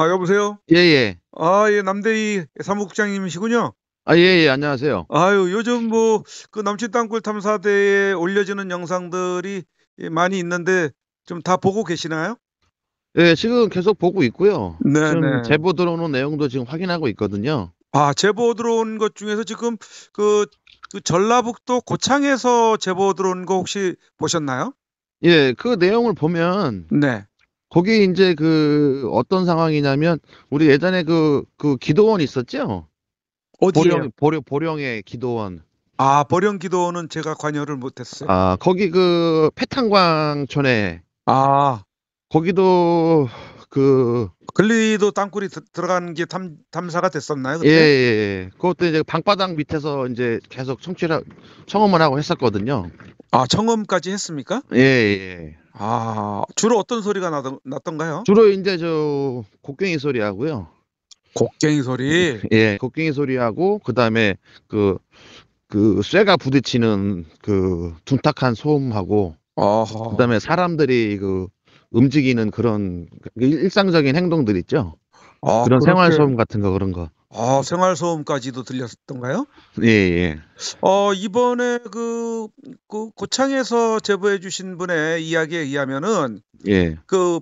아, 여보세요? 예, 예. 아, 예, 남대희 사무국장님이시군요. 아, 예, 예, 안녕하세요. 아유, 요즘 뭐, 그 남친 땅굴 탐사대에 올려지는 영상들이 예, 많이 있는데, 좀 다 보고 계시나요? 예, 지금 계속 보고 있고요. 네, 네. 제보 들어오는 내용도 지금 확인하고 있거든요. 아, 제보 들어온 것 중에서 지금 그, 그 전라북도 고창에서 제보 들어온 거 혹시 보셨나요? 예, 그 내용을 보면, 네. 거기 이제 그 어떤 상황이냐면 우리 예전에 그, 그 기도원 있었죠? 어디요? 보령, 보령, 보령의 기도원. 아, 보령 기도원은 제가 관여를 못했어요. 아, 거기 그 패탄광촌에. 아. 거기도 그글리도 땅굴이 들어가는 게 탐, 탐사가 됐었나요? 그 예, 예, 예. 그것도 이제 방바닥 밑에서 이제 계속 청취를 청음을 하고 했었거든요. 아, 청음까지 했습니까? 예 예, 예. 아, 주로 어떤 소리가 나던, 났던가요? 주로 이제 저 곡괭이 소리하고요. 곡괭이 소리. 예, 곡괭이 소리하고 그다음에 그그 그 쇠가 부딪히는 그 둔탁한 소음하고 그다음에 사람들이 그 움직이는 그런 그 일상적인 행동들 있죠. 아, 그런 생활 그렇게- 소음 같은 거 그런 거. 아, 생활 소음까지도 들렸던가요? 예, 예. 어, 이번에 그, 그 고창에서 제보해 주신 분의 이야기에 의하면은 예. 그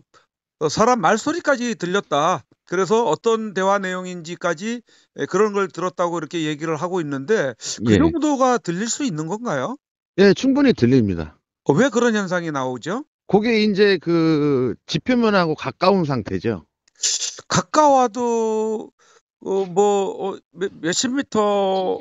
어, 사람 말소리까지 들렸다. 그래서 어떤 대화 내용인지까지 예, 그런 걸 들었다고 이렇게 얘기를 하고 있는데 그 예. 정도가 들릴 수 있는 건가요? 예, 충분히 들립니다. 어, 왜 그런 현상이 나오죠? 그게 이제 그 지표면하고 가까운 상태죠. 가까워도 어, 뭐 어, 몇, 십 미터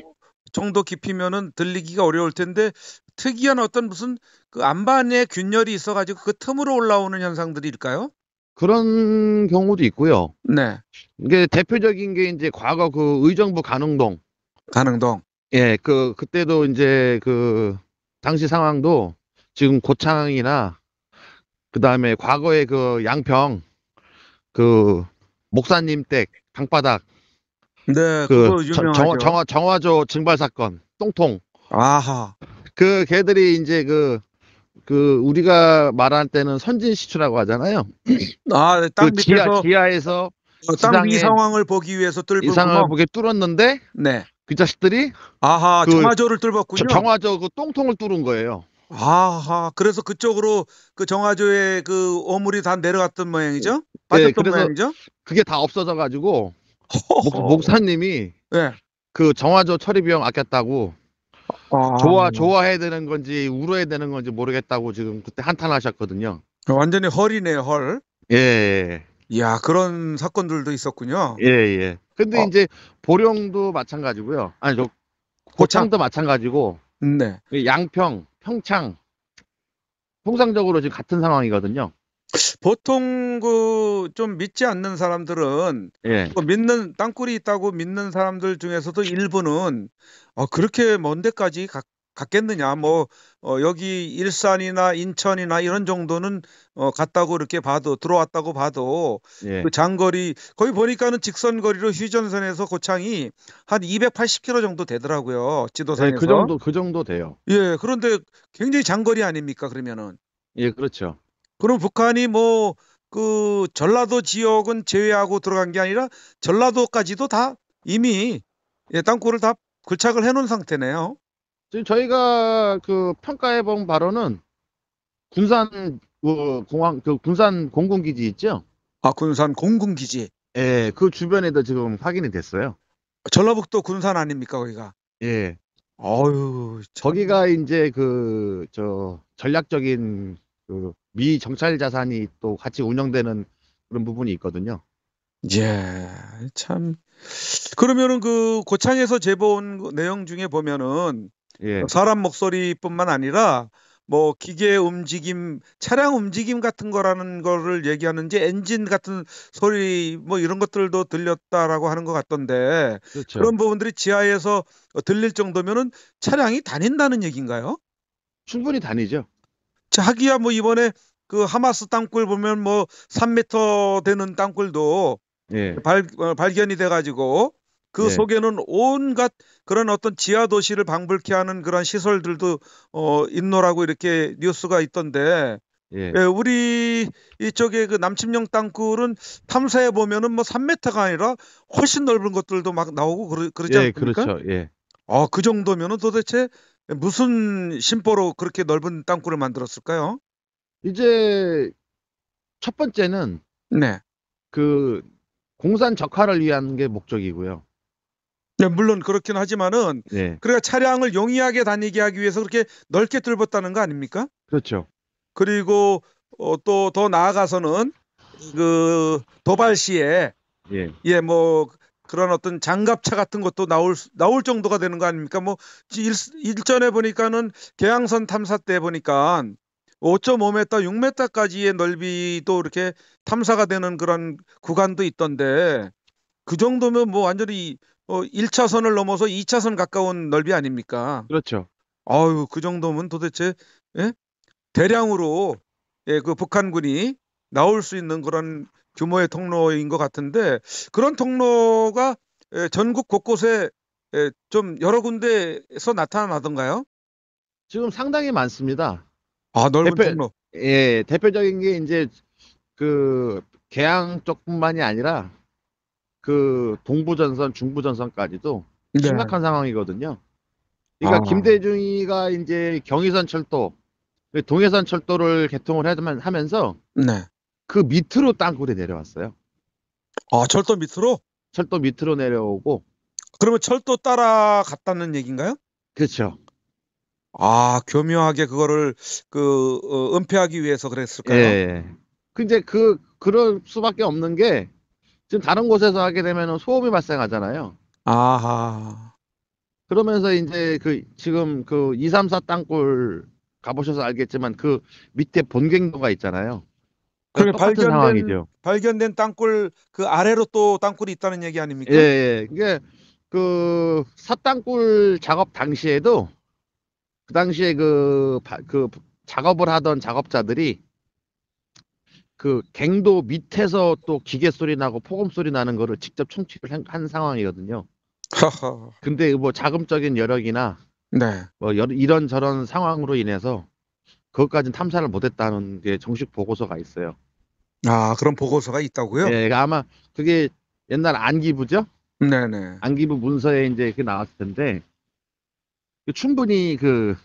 정도 깊이면은 들리기가 어려울 텐데 특이한 어떤 무슨 그 안반에 균열이 있어가지고 그 틈으로 올라오는 현상들일까요? 그런 경우도 있고요. 네. 이게 대표적인 게 이제 과거 그 의정부 간흥동. 간흥동. 예, 그 그때도 이제 그 당시 상황도 지금 고창이나 그 다음에 과거의 그 양평 그 목사님 댁 방바닥 네, 그 정, 정, 정, 정화조 증발 사건, 똥통. 아하. 그 걔들이 이제 그, 그 우리가 말할 때는 선진 시추라고 하잖아요. 아, 네, 땅그 밑에서 지하, 에서 어, 땅위 상황을 보기 위해서 뚫고 이상을 보게 뚫었는데, 네. 그 자식들이 아하 그, 정화조를 뚫었군요. 정화조 그 똥통을 뚫은 거예요. 아하 그래서 그쪽으로 그 정화조의 그 오물이 다 내려갔던 모양이죠? 네, 빠졌던 네, 모양이죠? 그게 다 없어져 가지고 목, 사님이 네. 그 정화조 처리비용 아꼈다고 아, 좋아 네. 좋아해야 되는 건지 울어야 되는 건지 모르겠다고 지금 그때 한탄하셨거든요. 완전히 헐이네요, 헐. 예, 예. 야 그런 사건들도 있었군요. 예, 예. 근데 어. 이제 보령도 마찬가지고요. 아니, 저 고창도 마찬가지고 네. 그 양평, 평창 통상적으로 지금 같은 상황이거든요. 보통 그좀 믿지 않는 사람들은 예. 뭐 믿는 땅굴이 있다고 믿는 사람들 중에서도 일부는 어, 그렇게 먼 데까지 가, 갔겠느냐 뭐 어, 여기 일산이나 인천이나 이런 정도는 어, 갔다고 이렇게 봐도 들어왔다고 봐도 예. 그 장거리 거의 보니까는 직선 거리로 휴전선에서 고창이 한 280km 정도 되더라고요 지도상에서 예, 네, 그 정도 그 정도 돼요. 예 그런데 굉장히 장거리 아닙니까 그러면은 예 그렇죠. 그럼 북한이 뭐 그 전라도 지역은 제외하고 들어간 게 아니라 전라도까지도 다 이미 예, 땅굴을 다굴착을 해놓은 상태네요. 지금 저희가 그 평가해본 바로는 군산 어, 공항 그 군산 공군기지 있죠? 아 군산 공군기지. 예, 그 주변에도 지금 확인이 됐어요. 전라북도 군산 아닙니까 거기가? 예. 어유 저기가 이제 그 저 전략적인 그미 정찰 자산이 또 같이 운영되는 그런 부분이 있거든요. 예, 참. 그러면은 그 고창에서 제보온 내용 중에 보면은 예. 사람 목소리뿐만 아니라 뭐 기계 움직임, 차량 움직임 같은 거라는 거를 얘기하는지 엔진 같은 소리 뭐 이런 것들도 들렸다라고 하는 것 같던데 그렇죠. 그런 부분들이 지하에서 들릴 정도면은 차량이 다닌다는 얘기인가요? 충분히 다니죠. 자기야뭐 이번에 그 하마스 땅굴 보면 뭐 3m 되는 땅굴도 예. 발, 어, 발견이 돼가지고 그 예. 속에는 온갖 그런 어떤 지하 도시를 방불케 하는 그런 시설들도 어, 있노라고 이렇게 뉴스가 있던데 예. 예, 우리 이쪽에 그 남침령 땅굴은 탐사해 보면은 뭐 3m가 아니라 훨씬 넓은 것들도 막 나오고 그러, 그러지 예, 않습니까? 예, 그렇죠. 예. 아, 그 정도면은 도대체 무슨 심보로 그렇게 넓은 땅굴을 만들었을까요? 이제 첫 번째는 네. 그 공산 적화를 위한 게 목적이고요. 네, 물론 그렇긴 하지만은 네. 그래야 차량을 용이하게 다니게 하기 위해서 그렇게 넓게 뚫었다는 거 아닙니까? 그렇죠. 그리고 어, 또더 나아가서는 그 도발 시에 예, 예뭐 그런 어떤 장갑차 같은 것도 나올 나올 정도가 되는 거 아닙니까? 뭐 일, 일전에 보니까는 계양선 탐사 때 보니까 5.5m, 6m까지의 넓이도 이렇게 탐사가 되는 그런 구간도 있던데 그 정도면 뭐 완전히 어, 1차선을 넘어서 2차선 가까운 넓이 아닙니까? 그렇죠. 아유, 그 정도면 도대체 예? 대량으로 예, 그 북한군이 나올 수 있는 그런 규모의 통로인 것 같은데 그런 통로가 전국 곳곳에 좀 여러 군데에서 나타나던가요? 지금 상당히 많습니다. 아 넓은 대표, 통로. 예, 대표적인 게 이제 그 개항 쪽뿐만이 아니라 그 동부전선, 중부전선까지도 네. 심각한 상황이거든요. 그러니까 아. 김대중이가 이제 경의선 철도, 동해선 철도를 개통을 하면서 네. 그 밑으로 땅굴에 내려왔어요. 아, 철도 밑으로? 철도 밑으로 내려오고. 그러면 철도 따라갔다는 얘기인가요? 그렇죠. 아, 교묘하게 그거를 그 어, 은폐하기 위해서 그랬을까요? 예. 예. 근데 그 그럴 수밖에 없는 게 지금 다른 곳에서 하게 되면 소음이 발생하잖아요. 아하. 그러면서 이제 그 지금 그234 땅굴 가보셔서 알겠지만 그 밑에 본갱도가 있잖아요. 그게 발견된 상황이죠. 발견된 땅굴 그 아래로 또 땅굴이 있다는 얘기 아닙니까? 예, 예. 이게 그 사땅굴 작업 당시에도 그 당시에 그, 그 작업을 하던 작업자들이 그 갱도 밑에서 또 기계 소리 나고 폭음 소리 나는 거를 직접 청취를 한, 한 상황이거든요. 근데 뭐 자금적인 여력이나 네. 뭐여 이런 저런 상황으로 인해서 그것까지는 탐사를 못했다는 게 정식 보고서가 있어요. 아, 그런 보고서가 있다고요? 예, 그러니까 아마 그게 옛날 안기부죠? 네네. 안기부 문서에 이제 그 나왔을 텐데 그 충분히 그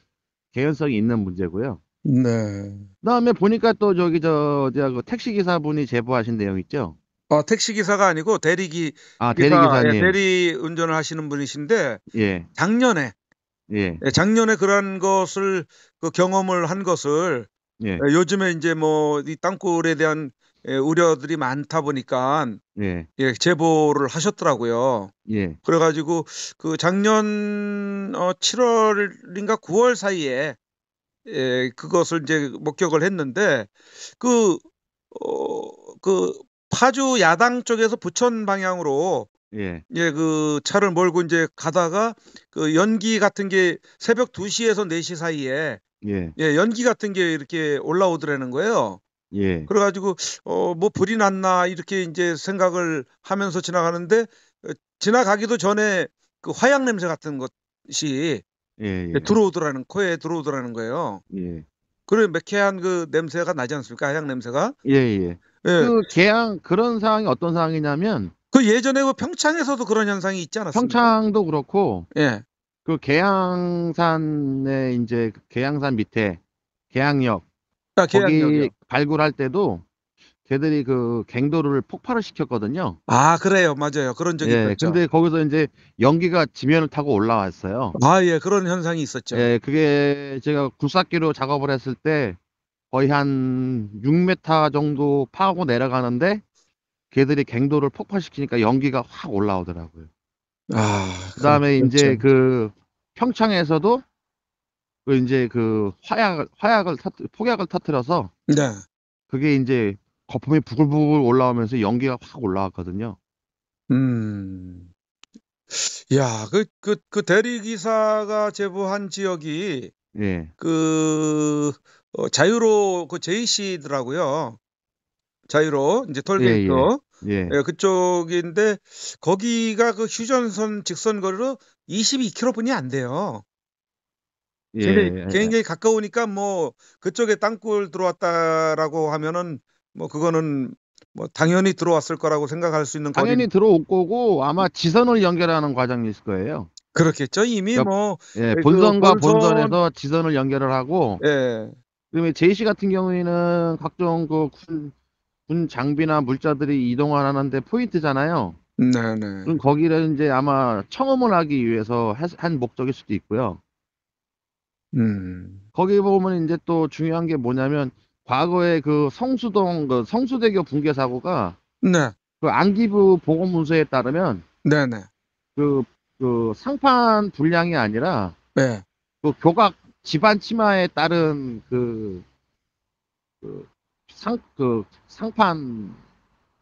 개연성이 있는 문제고요. 네. 다음에 보니까 또 저기 저, 저, 저 그 택시 기사분이 제보하신 내용 있죠? 어, 아, 택시 기사가 아니고 대리기 아, 대리 기사님. 예, 대리 운전을 하시는 분이신데 예. 작년에 예. 예 작년에 그런 것을 그 경험을 한 것을 예. 예. 요즘에 이제 뭐 이 땅굴에 대한 예, 우려들이 많다 보니까 예. 예, 제보를 하셨더라고요. 예. 그래가지고 그 작년 어, 7월인가 9월 사이에 예, 그것을 이제 목격을 했는데 그, 어, 그 파주 야당 쪽에서 부천 방향으로 예. 예, 그 차를 몰고 이제 가다가 그 연기 같은 게 새벽 2시에서 4시 사이에 예. 예, 연기 같은 게 이렇게 올라오더라는 거예요. 예. 그래가지고 어뭐 불이 났나 이렇게 이제 생각을 하면서 지나가는데 어, 지나가기도 전에 그 화약 냄새 같은 것이 예, 예. 들어오더라는 코에 들어오더라는 거예요. 예. 그래 매캐한 그 냄새가 나지 않습니까? 화약 냄새가? 예, 예. 예. 그 개항 그런 상황이 어떤 상황이냐면 그 예전에 그 평창에서도 그런 현상이 있지 않았습니까? 평창도 그렇고 예. 그 계양산에 이제 계양산 밑에 계양역 아, 거기 발굴할 때도 걔들이 그 갱도를 폭발을 시켰거든요. 아, 그래요. 맞아요. 그런 적이 예, 있었죠. 근데 거기서 이제 연기가 지면을 타고 올라왔어요. 아, 예. 그런 현상이 있었죠. 예, 그게 제가 굴삭기로 작업을 했을 때 거의 한 6m 정도 파고 내려가는데 걔들이 갱도를 폭발시키니까 연기가 확 올라오더라고요. 아, 그다음에 그렇죠. 이제 그 평창에서도 그 이제 그 화약 화약을 타, 폭약을 터트려서 네. 그게 이제 거품이 부글부글 올라오면서 연기가 확 올라왔거든요. 음. 야, 그, 그, 그 대리기사가 제보한 지역이, 예. 그, 어, 자유로, 그제이 c 더라고요 자유로, 이제 톨게이트. 예, 예, 예. 예, 그쪽인데, 거기가 그 휴전선 직선거리로 22km뿐이 안 돼요. 예. 굉장히, 굉 예, 예. 가까우니까 뭐 그쪽에 땅굴 들어왔다라고 하면은 뭐 그거는 뭐 당연히 들어왔을 거라고 생각할 수 있는 당연히 거리... 들어올 거고 아마 지선을 연결하는 과정이 있을 거예요. 그렇겠죠. 이미 그뭐 예, 그 본선과 본선... 본선에서 지선을 연결을 하고 예. 그러면 제이씨 같은 경우에는 각종 그군 군 장비나 물자들이 이동하는데 포인트잖아요. 네네. 음, 거기를 이제 아마 청음을 하기 위해서 한 목적일 수도 있고요. 음. 거기 보면 이제또 중요한 게 뭐냐면 과거에 그 성수동 그 성수대교 붕괴 사고가 네. 그 안기부 보건문서에 따르면 네네. 그그 그 상판 불량이 아니라 예. 그 교각 집안 치마에 따른 그 그 상그 그 그 상판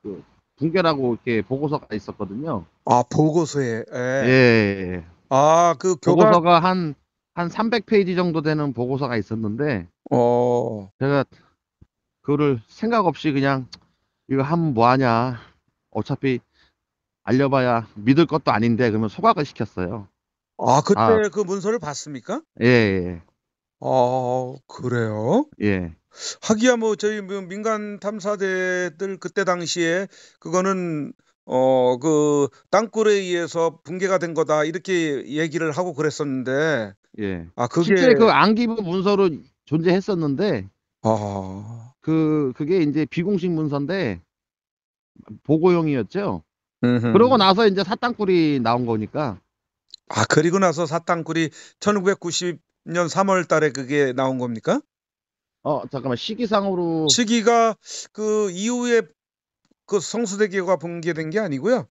그 붕괴라고 이렇게 보고서가 있었거든요. 아 보고서에. 예. 예. 아그 교과... 보고서가 한 한 300페이지 정도 되는 보고서가 있었는데. 어. 제가 그거를 생각 없이 그냥 이거 하면 뭐하냐. 어차피 알려봐야 믿을 것도 아닌데 그러면 소각을 시켰어요. 아 그때 아. 그 문서를 봤습니까? 예. 예. 예. 아 그래요? 예. 하기야 뭐 저희 뭐 민간 탐사대들 그때 당시에 그거는 어 그 땅굴에 의해서 붕괴가 된 거다 이렇게 얘기를 하고 그랬었는데 예. 아 그게 실제 그 안기부 문서로 존재했었는데 아. 그 그게 이제 비공식 문서인데 보고용이었죠. 음흠. 그러고 나서 이제 사땅굴이 나온 거니까. 아 그리고 나서 사땅굴이 1990년 3월 달에 그게 나온 겁니까? 어 잠깐만 시기상으로 시기가 그 이후에 그 성수대교가 붕괴된 게 아니고요.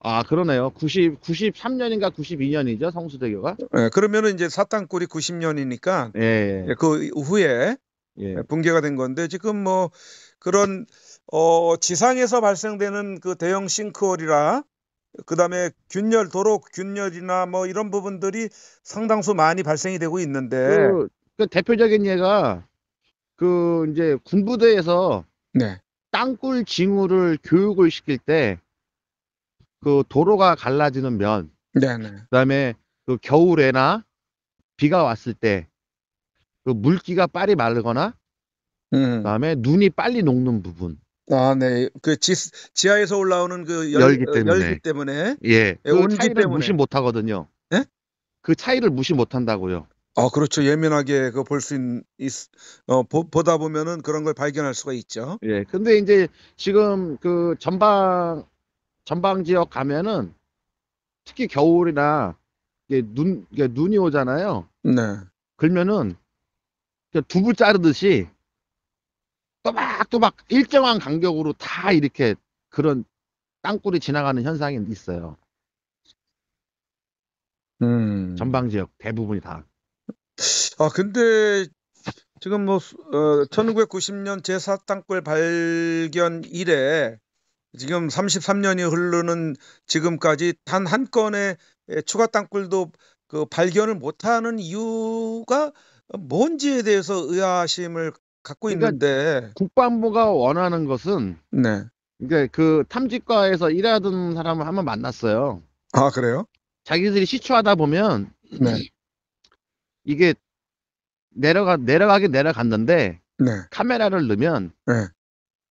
아 그러네요. 90 93년인가 92년이죠 성수대교가? 예, 그러면은 이제 사탄골이 90년이니까 예, 예. 그 후에 예. 예. 붕괴가 된 건데 지금 뭐 그런 어 지상에서 발생되는 그 대형 싱크홀이라 그다음에 균열 도로 균열이나 뭐 이런 부분들이 상당수 많이 발생이 되고 있는데 그그 대표적인 예가 그 이제 군부대에서 네. 땅굴 징후를 교육을 시킬 때 그 도로가 갈라지는 면, 네네. 네. 그다음에 그 겨울에나 비가 왔을 때 그 물기가 빨리 마르거나 음. 그다음에 눈이 빨리 녹는 부분. 아, 네. 그 지, 지하에서 올라오는 그 열, 열기 때문에. 열기 때문에. 예. 예 그 온기 차이를 때문에. 무시 못 하거든요. 예? 그 차이를 무시 못 한다고요. 아, 그렇죠. 예민하게 그볼수 있, 는 어, 보, 보다 보면은 그런 걸 발견할 수가 있죠. 예. 근데 이제 지금 그 전방 전방 지역 가면은 특히 겨울이나 이게 눈 이게 눈이 오잖아요. 네. 그러면은 두부 자르듯이 또박또박 일정한 간격으로 다 이렇게 그런 땅굴이 지나가는 현상이 있어요. 음. 전방 지역 대부분이 다. 아, 근데 지금 뭐 어, 1990년 제사 땅굴 발견 이래 지금 33년이 흐르는 지금까지 단 한 건의 예, 추가 땅굴도 그 발견을 못하는 이유가 뭔지에 대해서 의아심을 갖고 그러니까 있는데 국방부가 원하는 것은 네. 이제 그 탐지과에서 일하던 사람을 한번 만났어요. 아 그래요? 자기들이 시추하다 보면 네. 이게 내려가 내려가게 내려갔는데 네. 카메라를 넣으면 네.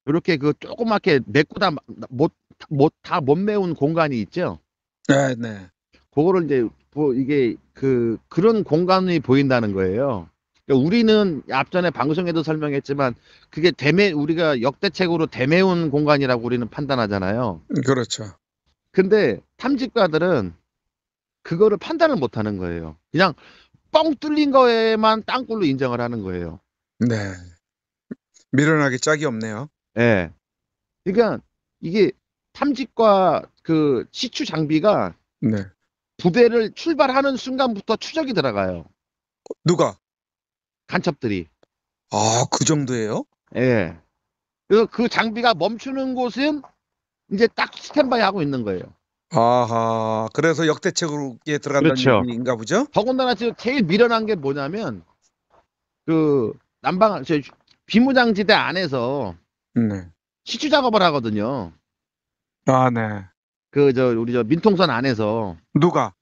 이렇게 그 조그맣게 메꾸다 못 못다못 못 메운 공간이 있죠. 네, 네. 그거를 이제 뭐 이게 그 그런 공간이 보인다는 거예요. 그러니까 우리는 앞전에 방송에도 설명했지만 그게 대매 우리가 역대책으로 대매운 공간이라고 우리는 판단하잖아요. 그렇죠. 근데 탐지가들은 그거를 판단을 못 하는 거예요. 그냥 뻥 뚫린 거에만 땅굴로 인정을 하는 거예요. 네. 밀어나기 짝이 없네요. 예. 네. 그러니까 이게 탐지과 그 시추 장비가 네. 부대를 출발하는 순간부터 추적이 들어가요. 누가? 간첩들이. 아, 그 정도예요? 예. 네. 그래서 그 장비가 멈추는 곳은 이제 딱 스탠바이 하고 있는 거예요. 아하. 그래서 역대책으로 들어간다는 그렇죠. 얘기인가 보죠? 더군다나 지금 제일 미련한 게 뭐냐면 그 난방 저 비무장지대 안에서 네. 시추 작업을 하거든요. 아, 네. 그 저 우리 저 민통선 안에서 누가?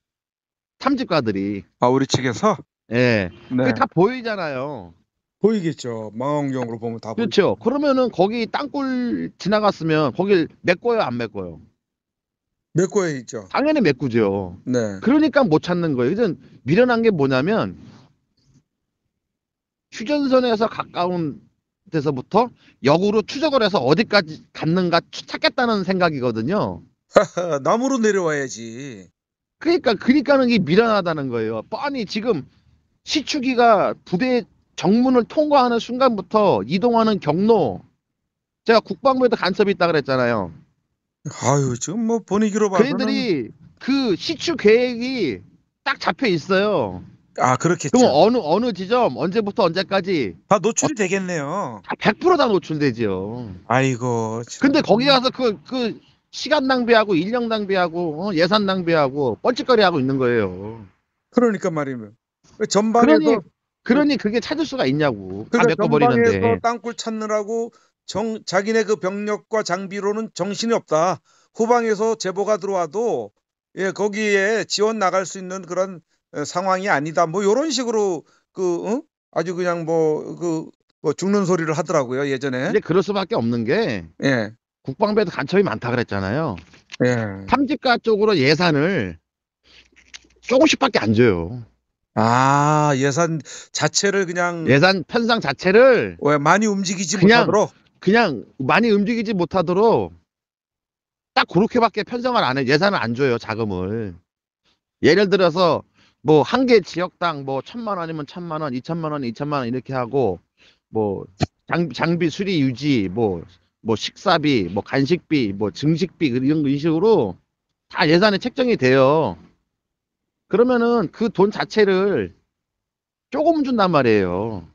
탐집가들이 아, 우리 측에서? 예. 네. 그게 다 보이잖아요. 보이겠죠. 망원경으로 보면 다 그렇죠. 보이죠. 그렇죠. 그러면은 거기 땅굴 지나갔으면 거길 메꿔요, 안 메꿔요? 맥고에 있죠. 당연히 맥꾸죠 네. 그러니까 못 찾는 거예요. 이제 미련한 게 뭐냐면 휴전선에서 가까운 데서부터 역으로 추적을 해서 어디까지 갔는가 찾겠다는 생각이거든요. 남으로 내려와야지. 그러니까 그러니까는 이 미련하다는 거예요. 뻔히 지금 시추기가 부대 정문을 통과하는 순간부터 이동하는 경로 제가 국방부에도 간섭이 있다 그랬잖아요. 아유 지금 뭐 분위기로 봐서는 그들이 그 시추 계획이 딱 잡혀 있어요. 아 그렇겠죠. 그럼 어느 어느 지점 언제부터 언제까지 다 노출이 되겠네요. 100%다 아, 노출되지요. 아이고. 진짜. 근데 거기 가서 그그 그 시간 낭비하고 인력 낭비하고 어, 예산 낭비하고 뻘짓거리 하고 있는 거예요. 그러니까 말이면 그 전방에서 그러니, 그러니 그게 찾을 수가 있냐고. 그러니까 다 메꿔버리는데. 전방에서 땅굴 찾느라고 정, 자기네 그 병력과 장비로는 정신이 없다. 후방에서 제보가 들어와도 예, 거기에 지원 나갈 수 있는 그런 상황이 아니다. 뭐 이런 식으로 그 응? 아주 그냥 뭐그 뭐 죽는 소리를 하더라고요 예전에. 이제 그럴 수밖에 없는 게 예. 국방부에도 간첩이 많다 그랬잖아요. 예. 탐지가 쪽으로 예산을 조금씩밖에 안 줘요. 아 예산 자체를 그냥 예산 편성 자체를 왜 많이 움직이지 그냥 못하도록 그냥 많이 움직이지 못하도록 딱 그렇게밖에 편성을 안 해. 예산을 안 줘요, 자금을. 예를 들어서 뭐 한 개 지역당 뭐 천만 원이면 천만 원, 이천만 원, 이천만 원 이렇게 하고 뭐 장, 장비 수리 유지 뭐뭐 뭐 식사비, 뭐 간식비, 뭐 증식비 그 이런 식으로 다 예산에 책정이 돼요. 그러면은 그 돈 자체를 조금 준단 말이에요.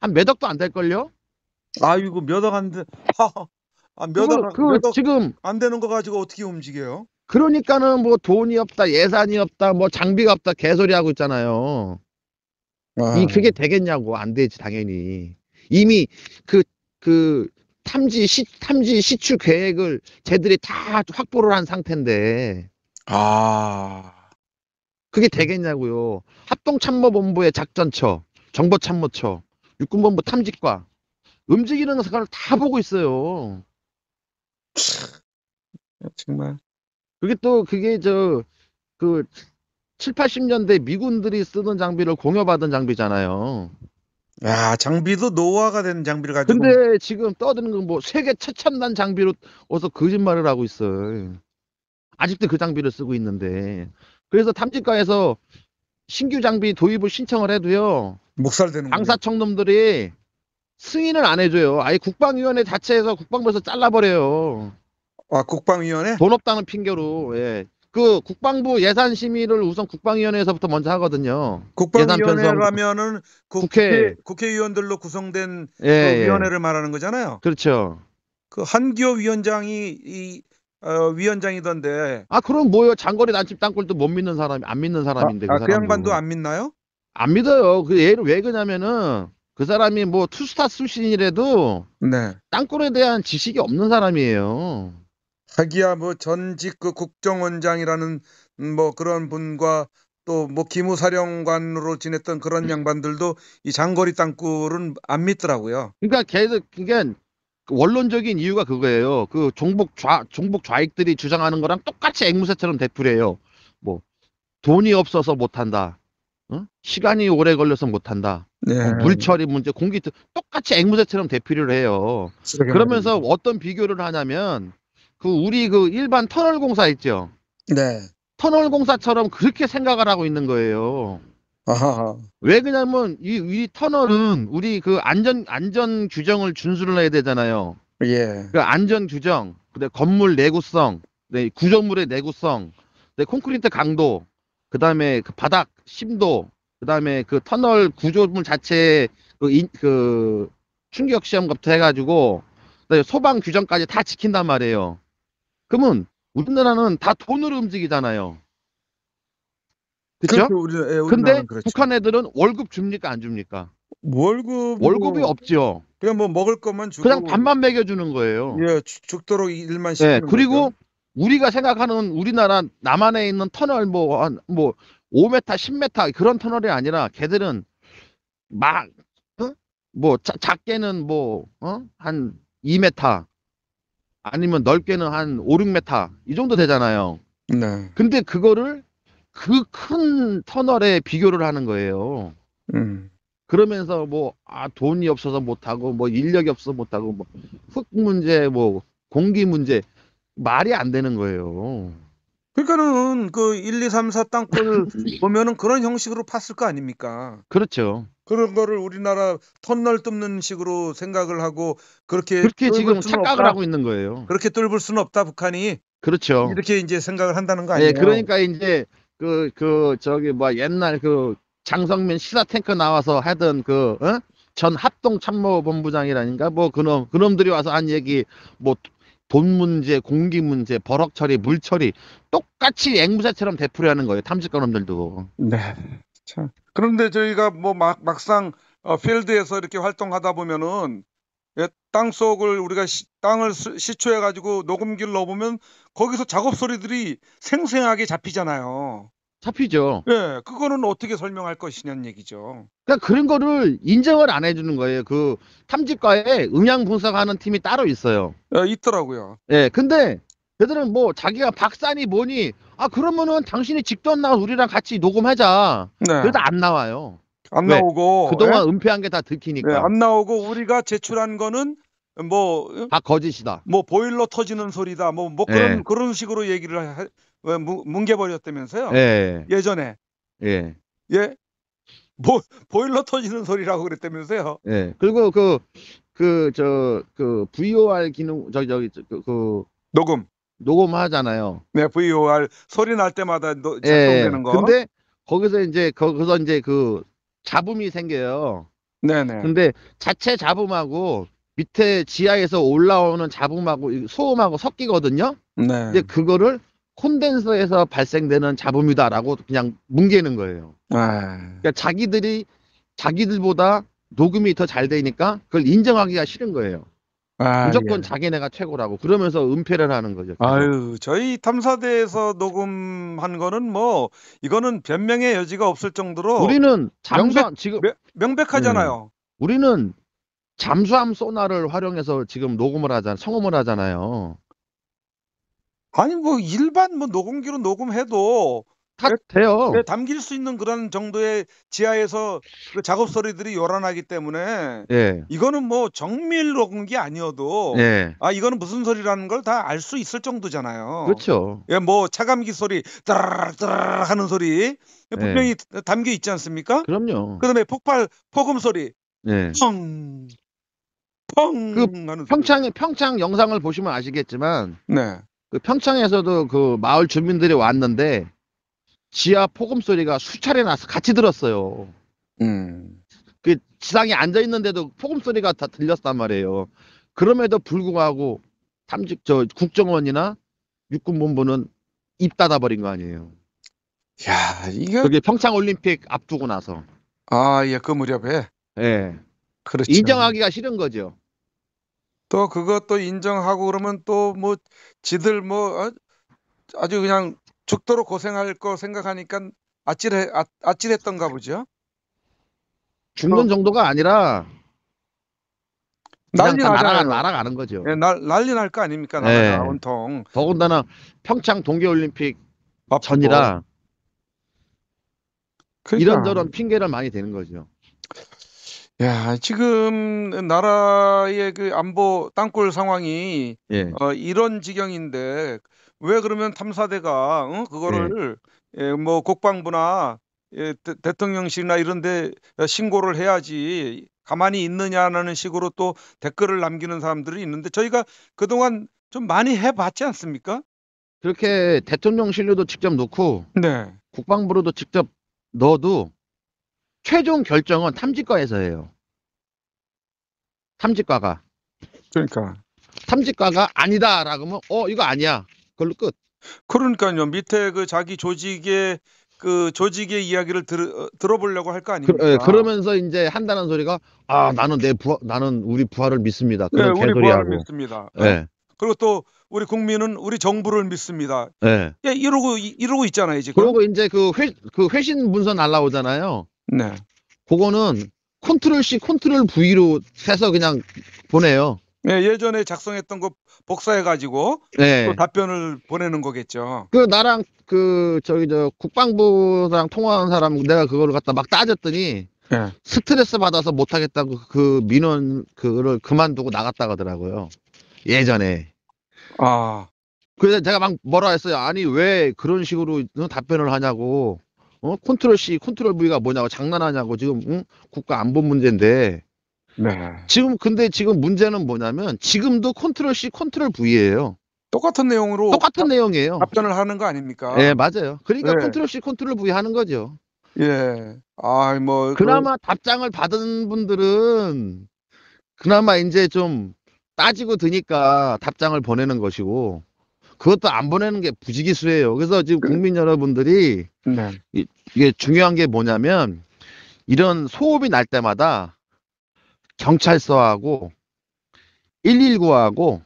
한 몇 억도 안 될걸요? 아이고 몇억 안 돼. 아, 몇억 그거 지금 안 되는 거 가지고 어떻게 움직여요? 그러니까는 뭐 돈이 없다 예산이 없다 뭐 장비가 없다 개소리 하고 있잖아요. 아. 이 그게 되겠냐고 안 되지 당연히 이미 그그 그 탐지 시 탐지 시추 계획을 쟤들이 다 확보를 한 상태인데 아. 그게 되겠냐고요. 합동참모본부의 작전처, 정보참모처, 육군본부 탐지과 움직이는 색깔을 다 보고 있어요. 아, 정말. 그게 또 그게 저그 7, 80년대 미군들이 쓰던 장비를 공여받은 장비잖아요. 야, 장비도 노화가 된 장비를 가지고. 근데 지금 떠드는 건 뭐 세계 최첨단 장비로 어서 거짓말을 하고 있어요. 아직도 그 장비를 쓰고 있는데. 그래서 탐지과에서 신규 장비 도입을 신청을 해도요. 목살되는 방사청 놈들이 승인을 안 해줘요. 아예 국방위원회 자체에서 국방부에서 잘라버려요. 아 국방위원회? 돈 없다는 핑계로 예. 그 국방부 예산 심의를 우선 국방위원회에서부터 먼저 하거든요. 국방위원회라면은 국회 국회의원들로 구성된 예, 그 위원회를 예. 말하는 거잖아요. 그렇죠. 그 한기호 위원장이 이 어, 위원장이던데. 아 그럼 뭐요? 장거리 난집 땅굴도 못 믿는 사람이 안 믿는 사람인데. 아, 그, 아, 그 양반도 안 믿나요? 안 믿어요. 그 얘를 왜그냐면은 그 사람이 뭐 투스타 출신이라도 네. 땅굴에 대한 지식이 없는 사람이에요. 하기야 뭐 전직 그 국정원장이라는 뭐 그런 분과 또 뭐 기무사령관으로 지냈던 그런 양반들도 이 장거리 땅굴은 안 믿더라고요. 그러니까 계속 그게 그러니까 원론적인 이유가 그거예요. 그 종북 좌 종북 좌익들이 주장하는 거랑 똑같이 앵무새처럼 대풀해요. 뭐 돈이 없어서 못 한다. 시간이 오래 걸려서 못한다. 네. 어, 물 처리 문제, 공기 똑같이 앵무새처럼 대피를 해요. 그러면서 말입니다. 어떤 비교를 하냐면 그 우리 그 일반 터널 공사 있죠. 네. 터널 공사처럼 그렇게 생각을 하고 있는 거예요. 아하. 왜 그냐면 러 이, 이 터널은 음. 우리 그 안전 안전 규정을 준수를 해야 되잖아요. 예. 그 안전 규정, 근데 건물 내구성, 네, 구조물의 내구성, 네, 콘크리트 강도, 그 다음에 그 바닥 심도, 그 다음에 그 터널 구조물 자체 그, 인, 그 충격 시험부터 해가지고 소방 규정까지 다 지킨단 말이에요. 그러면 우리나라는 다 돈으로 움직이잖아요. 그렇죠? 예, 근데 그렇죠. 북한 애들은 월급 줍니까 안 줍니까? 월급 뭐 월급이 없죠. 그냥 뭐 먹을 것만 주고 그냥 밥만 먹여 주는 거예요. 예, 죽도록 일만 예, 시키는 예, 그리고 거죠. 우리가 생각하는 우리나라 남한에 있는 터널 뭐 한뭐 뭐 5m, 10m 그런 터널이 아니라 걔들은 막 뭐 작게는 뭐 어한 2m 아니면 넓게는 한 5, 6m 이 정도 되잖아요. 네. 근데 그거를 그 큰 터널에 비교를 하는 거예요. 음. 그러면서 뭐 아 돈이 없어서 못하고 뭐 인력이 없어서 못하고 뭐 흙 문제 뭐 공기 문제 말이 안 되는 거예요. 그러니까는 그 1, 2, 3, 4 땅권을 보면은 그런 형식으로 팠을 거 아닙니까? 그렇죠. 그런 거를 우리나라 터널 뜯는 식으로 생각을 하고 그렇게 그렇게 지금 착각을 없다. 하고 있는 거예요. 그렇게 뚫을 수는 없다 북한이. 그렇죠. 이렇게 이제 생각을 한다는 거 예, 아니에요? 예, 그러니까 이제 그그 그 저기 뭐 옛날 그 장성민 시사 탱크 나와서 하던 그 어? 전 합동 참모 본부장이라니까 뭐 그놈 그놈들이 와서 한 얘기 뭐돈 문제, 공기 문제, 버럭 처리, 물 처리 똑같이 앵무새처럼 되풀이하는 거예요. 탐지권놈들도. 네. 참. 그런데 저희가 뭐 막, 막상 어, 필드에서 이렇게 활동하다 보면은 예, 땅 속을 우리가 시, 땅을 시초해 가지고 녹음기를 넣어보면 거기서 작업 소리들이 생생하게 잡히잖아요. 잡히죠. 예, 그거는 어떻게 설명할 것이냐는 얘기죠. 그러니까 그런 거를 인정을 안 해주는 거예요. 그 탐지과에 음향 분석하는 팀이 따로 있어요. 예, 있더라고요. 예, 근데 그들은뭐 자기가 박사니 뭐니 아 그러면은 당신이 직접 나와 우리랑 같이 녹음하자. 네. 그래도 안 나와요. 안 왜? 나오고 그동안 예? 은폐한 게 다 들키니까. 예, 안 나오고 우리가 제출한 거는 뭐다 예? 거짓이다. 뭐 보일러 터지는 소리다. 뭐, 뭐 그런 예. 그런 식으로 얘기를 하, 왜 뭉개버렸다면서요? 예. 예전에. 예. 예. 보, 보일러 터지는 소리라고 그랬다면서요? 예. 그리고 그, 그, 저, 그, VOR 기능, 저기, 저기, 저, 그, 그, 녹음. 녹음하잖아요. 네, VOR 소리 날 때마다 노, 예. 작동되는 예. 거. 근데 거기서 이제, 거기서 이제 그 잡음이 생겨요. 네네. 근데 자체 잡음하고 밑에 지하에서 올라오는 잡음하고 소음하고 섞이거든요. 네. 근데 그거를 콘덴서에서 발생되는 잡음이다라고 그냥 뭉개는 거예요. 네. 그러니까 자기들이 자기들보다 녹음이 더 잘 되니까 그걸 인정하기가 싫은 거예요. 아, 무조건 예. 자기네가 최고라고 그러면서 은폐를 하는 거죠. 아유, 저희 탐사대에서 녹음한 거는 뭐 이거는 변명의 여지가 없을 정도로 우리는 잠수 명백, 지금 명백, 하잖아요 음, 우리는 잠수함 소나를 활용해서 지금 녹음을 하잖아요. 성음을 하잖아요. 아니 뭐 일반 뭐 녹음기로 녹음해도 다 돼요. 담길 수 있는 그런 정도의 지하에서 그 작업 소리들이 요란하기 때문에 예. 이거는 뭐 정밀 녹음기 아니어도 예. 아 이거는 무슨 소리라는 걸 다 알 수 있을 정도잖아요. 그렇죠. 예, 뭐 차감기 소리 따라락 따라 하는 소리 예, 분명히 예. 담겨 있지 않습니까? 그럼요. 그다음에 폭발 폭음 소리 예. 펑. 펑. 그 하는 평창 평창 영상을 보시면 아시겠지만 네. 그 평창에서도 그 마을 주민들이 왔는데 지하 폭음 소리가 수차례 나서 같이 들었어요. 음. 그 지상에 앉아 있는데도 폭음 소리가 다 들렸단 말이에요. 그럼에도 불구하고 탐직 저 국정원이나 육군본부는 입 닫아버린 거 아니에요. 야, 이게 그게 평창 올림픽 앞두고 나서. 아, 예, 그 무렵에. 예. 그렇죠. 인정하기가 싫은 거죠. 또 그것도 인정하고 그러면 또 뭐 지들 뭐 어? 아주 그냥 죽도록 고생할 거 생각하니까 아찔해 아, 아찔했던가 보죠. 죽는 정도가 아니라 난리 날아, 날아가는 거죠. 예, 날, 난리 날 거 아닙니까? 네. 나라가 예. 온통. 더군다나 평창 동계올림픽 맞고. 전이라 그러니까. 이런저런 핑계를 많이 대는 거죠. 야, 지금 나라의 그 안보 땅굴 상황이 예. 어, 이런 지경인데 왜 그러면 탐사대가 어? 그거를 예. 예, 뭐 국방부나 예, 대, 대통령실이나 이런 데 신고를 해야지 가만히 있느냐라는 식으로 또 댓글을 남기는 사람들이 있는데 저희가 그동안 좀 많이 해봤지 않습니까? 그렇게 대통령실로도 직접 놓고 네. 국방부로도 직접 넣어도 최종 결정은 탐지과에서 해요. 탐지과가. 그러니까. 탐지과가 아니다라고 하면 어 이거 아니야. 그걸로 끝. 그러니까요. 밑에 그 자기 조직의 그 조직의 이야기를 들, 어, 들어보려고 할거 그, 아닙니까? 그, 예, 그러면서 이제 한다는 소리가 아 나는 내 부하, 나는 우리 부하를 믿습니다. 그 네, 우리 부하를 믿습니다. 예. 네. 그리고 또 우리 국민은 우리 정부를 믿습니다. 예. 예 이러고 이러고 있잖아요 지금. 그러고 이제 그, 회, 그 회신 문서 날라오잖아요. 네. 그거는 컨트롤 C, 컨트롤 V로 해서 그냥 보내요. 네, 예전에 작성했던 거 복사해가지고 네. 또 답변을 보내는 거겠죠. 그 나랑 그 저기 저 국방부랑 통화한 사람 내가 그거를 갖다 막 따졌더니 네. 스트레스 받아서 못하겠다고 그 민원 그거를 그만두고 나갔다 가더라고요. 예전에. 아. 그래서 제가 막 뭐라 했어요. 아니 왜 그런 식으로 답변을 하냐고. 어? 컨트롤 C, 컨트롤 V가 뭐냐고 장난하냐고 지금 응? 국가 안보 문제인데 네. 지금 근데 지금 문제는 뭐냐면 지금도 컨트롤 C, 컨트롤 V예요. 똑같은 내용으로 똑같은 답, 내용이에요. 답변을 하는 거 아닙니까? 예, 네, 맞아요. 그러니까 네. 컨트롤 C, 컨트롤 V 하는 거죠. 예. 아, 뭐 그나마 그 답장을 받은 분들은 그나마 이제 좀 따지고 드니까 답장을 보내는 것이고 그것도 안 보내는 게 부지기수예요. 그래서 지금 그 국민 여러분들이 네. 이, 이게 중요한 게 뭐냐면 이런 소음이 날 때마다 경찰서하고 119하고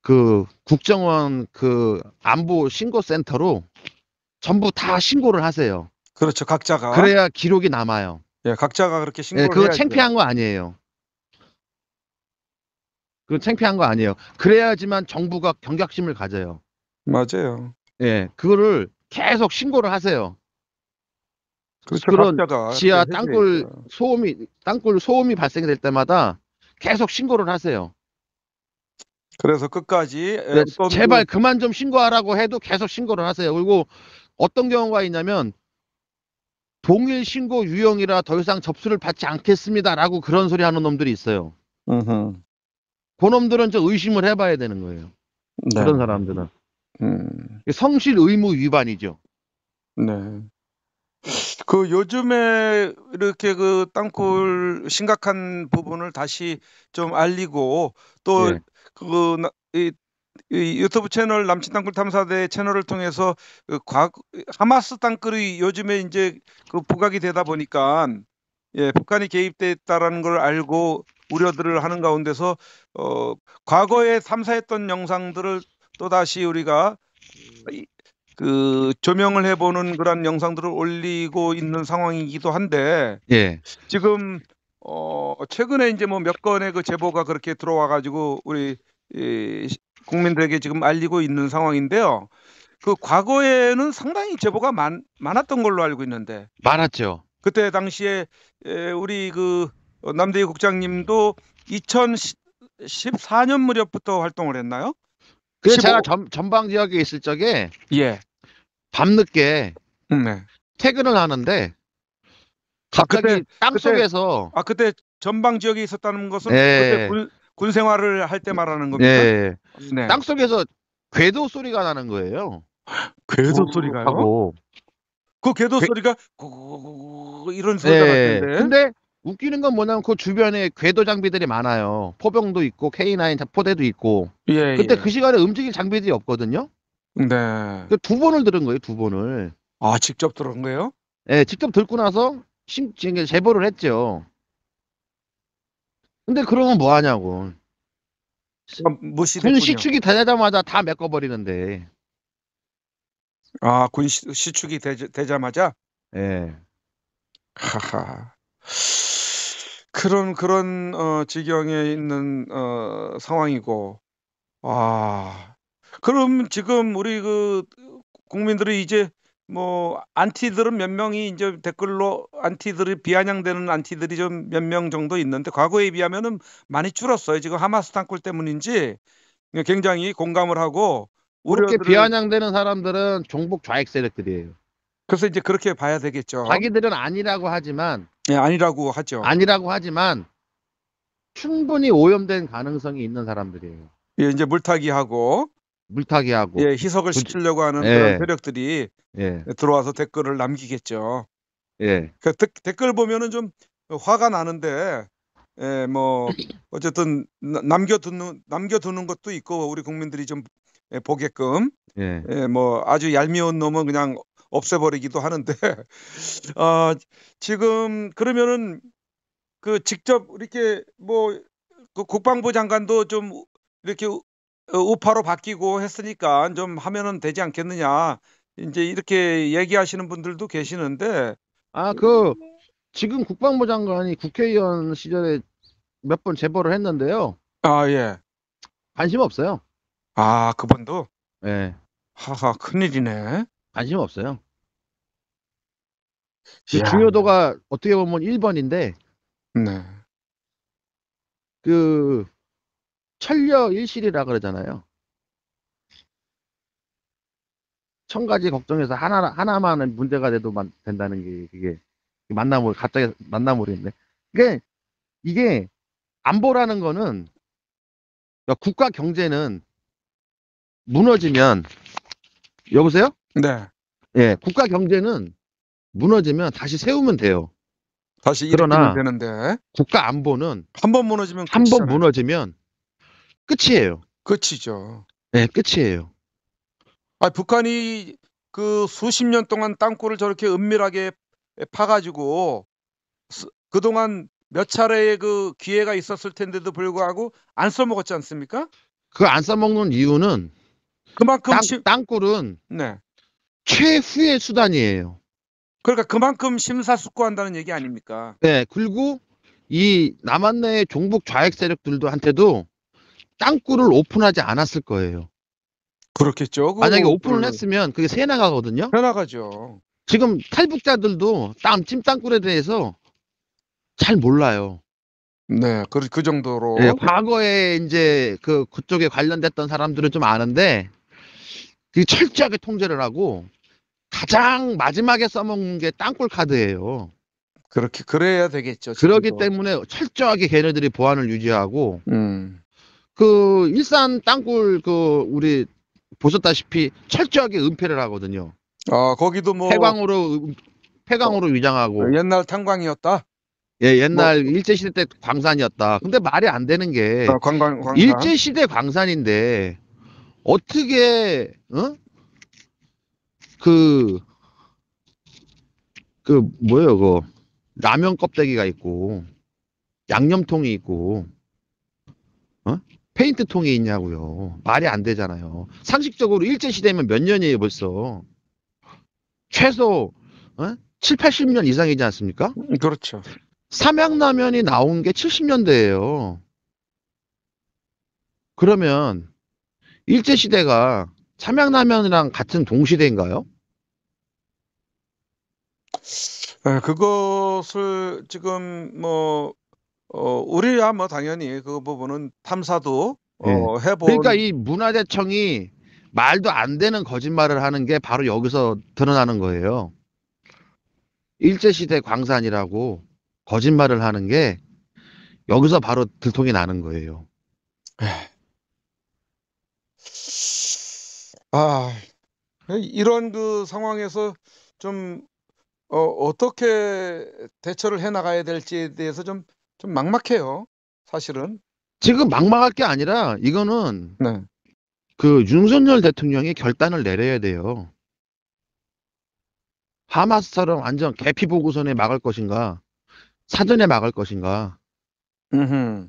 그 국정원 그 안보 신고센터로 전부 다 신고를 하세요. 그렇죠. 각자가. 그래야 기록이 남아요. 예, 각자가 그렇게 예, 신고를 예, 그거 해야 창피한 거 아니에요. 그건 창피한 거 아니에요. 그래야지만 정부가 경각심을 가져요. 맞아요. 예, 그거를 계속 신고를 하세요. 그렇죠, 그런 지하 땅굴 소음이 땅굴 소음이 발생될 때마다 계속 신고를 하세요. 그래서 끝까지 네, 어떤 제발 그만 좀 신고하라고 해도 계속 신고를 하세요. 그리고 어떤 경우가 있냐면 동일 신고 유형이라 더 이상 접수를 받지 않겠습니다라고 그런 소리 하는 놈들이 있어요. 음흠. 그놈들은 저 의심을 해봐야 되는 거예요. 네. 그런 사람들은. 음. 성실 의무 위반이죠. 네. 그 요즘에 이렇게 그 땅굴 음. 심각한 부분을 다시 좀 알리고 또그 예. 네. 유튜브 채널 남친 땅굴 탐사대 채널을 통해서 그 과, 하마스 땅굴이 요즘에 이제 그 부각이 되다 보니까 예, 북한이 개입됐다라는 걸 알고 우려들을 하는 가운데서 어, 과거에 삼사했던 영상들을 또다시 우리가 그 조명을 해보는 그런 영상들을 올리고 있는 상황이기도 한데 예. 지금 어, 최근에 이제 뭐 몇 건의 그 제보가 그렇게 들어와 가지고 우리 이, 국민들에게 지금 알리고 있는 상황인데요. 그 과거에는 상당히 제보가 많, 많았던 걸로 알고 있는데 많았죠. 그때 당시에 우리 그 남대희 국장님도 2010 14년 무렵부터 활동을 했나요? 그 15... 제가 전, 전방 지역에 있을 적에 예. 밤늦게 음, 네. 퇴근을 하는데 아, 갑자기 아, 땅 속에서 아 그때 전방 지역에 있었다는 것은 예. 군, 군, 생활을 할 때 말하는 겁니다. 예. 네. 네. 땅 속에서 궤도 소리가 나는 거예요. 궤도 어, 소리가요? 하고. 그 궤도 궤... 소리가 고고고고 이런 소리가 예. 났는데. 근데 웃기는 건 뭐냐면 그 주변에 궤도 장비들이 많아요. 포병도 있고 K9 포대도 있고. 예, 예. 그때 예. 그 시간에 움직일 장비들이 없거든요. 네. 그 두 번을 들은 거예요. 두 번을. 아 직접 들은 거예요? 예, 직접 들고 나서 심 제보를 했죠. 근데 그러면 뭐 하냐고. 아, 시군 시축이 되자마자 다 메꿔버리는데. 아 군 시축이 되자, 되자마자? 예. 하하. 그런 그런 어, 지경에 있는 어, 상황이고 아 그럼 지금 우리 그 국민들이 이제 뭐 안티들은 몇 명이 이제 댓글로 안티들이 비아냥되는 안티들이 좀 몇 명 정도 있는데 과거에 비하면은 많이 줄었어요. 지금 하마스 땅굴 때문인지 굉장히 공감을 하고 그렇게 비아냥되는 사람들은 종북 좌익 세력들이에요. 그래서 이제 그렇게 봐야 되겠죠. 자기들은 아니라고 하지만 예, 아니라고 하죠. 아니라고 하지만 충분히 오염된 가능성이 있는 사람들이에요. 예, 이제 물타기하고 물타기하고 예, 희석을 그, 시키려고 하는 예. 그런 세력들이 예. 들어와서 댓글을 남기겠죠. 예. 그 그러니까 데, 댓글 보면은 좀 화가 나는데 예, 뭐 어쨌든 남겨 두는 남겨 두는 것도 있고 우리 국민들이 좀 예, 보게끔 예. 예, 뭐 아주 얄미운 놈은 그냥 없애버리기도 하는데 어, 지금 그러면은 그 직접 이렇게 뭐그 국방부 장관도 좀 이렇게 어, 우파로 바뀌고 했으니까 좀 하면은 되지 않겠느냐 이제 이렇게 얘기하시는 분들도 계시는데 아 그 지금 국방부 장관이 국회의원 시절에 몇 번 제보를 했는데요. 아 예. 관심 없어요. 아 그분도. 예. 네. 하하 큰일이네. 관심 없어요. 이 중요도가 어떻게 보면 1번인데 네. 그 천려 일실이라 그러잖아요. 천 가지 걱정해서 하나 하나만은 문제가 돼도 만, 된다는 게 그게 만나물 갑자기 만나물인데 이게 이게 안보라는 거는 그러니까 국가 경제는 무너지면 여보세요? 네. 예, 국가 경제는 무너지면 다시 세우면 돼요. 다시 일어나일 되는데 국가 안보는 한 번 무너지면 한번끝이잖요 무너지면 끝이에요. 끝이죠. 예, 끝이에요. 아 북한이 그 수십 년 동안 땅굴을 저렇게 은밀하게 파가지고 그동안 몇 차례의 그 기회가 있었을 텐데도 불구하고 안 써먹었지 않습니까? 그 안 써먹는 이유는 그만큼 땅, 치- 땅굴은 네. 최후의 수단이에요. 그러니까 그만큼 심사숙고한다는 얘기 아닙니까? 네, 그리고 이 남한 내 종북 좌익 세력들도 한테도 땅굴을 오픈하지 않았을 거예요. 그렇겠죠. 만약에 오픈을 그 했으면 그게 새 나가거든요. 새나가죠 지금 탈북자들도 땅, 찜땅굴에 대해서 잘 몰라요. 네, 그, 그 정도로. 네, 과거에 이제 그 그쪽에 관련됐던 사람들은 좀 아는데 되 철저하게 통제를 하고 가장 마지막에 써먹는 게 땅굴 카드예요. 그렇게 그래야 되겠죠. 그러기 지금도. 때문에 철저하게 걔네들이 보안을 유지하고 음. 그 일산 땅굴 그 우리 보셨다시피 철저하게 은폐를 하거든요. 아 거기도 뭐 폐광으로 폐광으로 어, 위장하고 옛날 탄광이었다. 예, 옛날 뭐, 일제 시대 때 광산이었다. 근데 말이 안 되는 게 아, 관광, 일제 시대 광산인데 어떻게 어? 그, 그, 뭐예요, 그 라면 껍데기가 있고, 양념통이 있고, 어? 페인트통이 있냐고요. 말이 안 되잖아요. 상식적으로 일제시대면 몇 년이에요, 벌써. 최소, 어? 7, 80년 이상이지 않습니까? 음, 그렇죠. 삼양라면이 나온 게 70년대예요. 그러면 일제시대가 삼양라면이랑 같은 동시대인가요? 예, 그것을 지금 뭐 어, 우리야 뭐 당연히 그 부분은 탐사도 네. 어, 예. 해보. 그러니까 이 문화재청이 말도 안 되는 거짓말을 하는 게 바로 여기서 드러나는 거예요. 일제시대 광산이라고 거짓말을 하는 게 여기서 바로 들통이 나는 거예요. 예. 아, 이런 그 상황에서 좀 어, 어떻게 대처를 해 나가야 될지에 대해서 좀, 좀 막막해요. 사실은. 지금 막막할 게 아니라 이거는 네. 그 윤석열 대통령이 결단을 내려야 돼요. 하마스처럼 완전 개피 보고선에 막을 것인가, 사전에 막을 것인가. 음흠.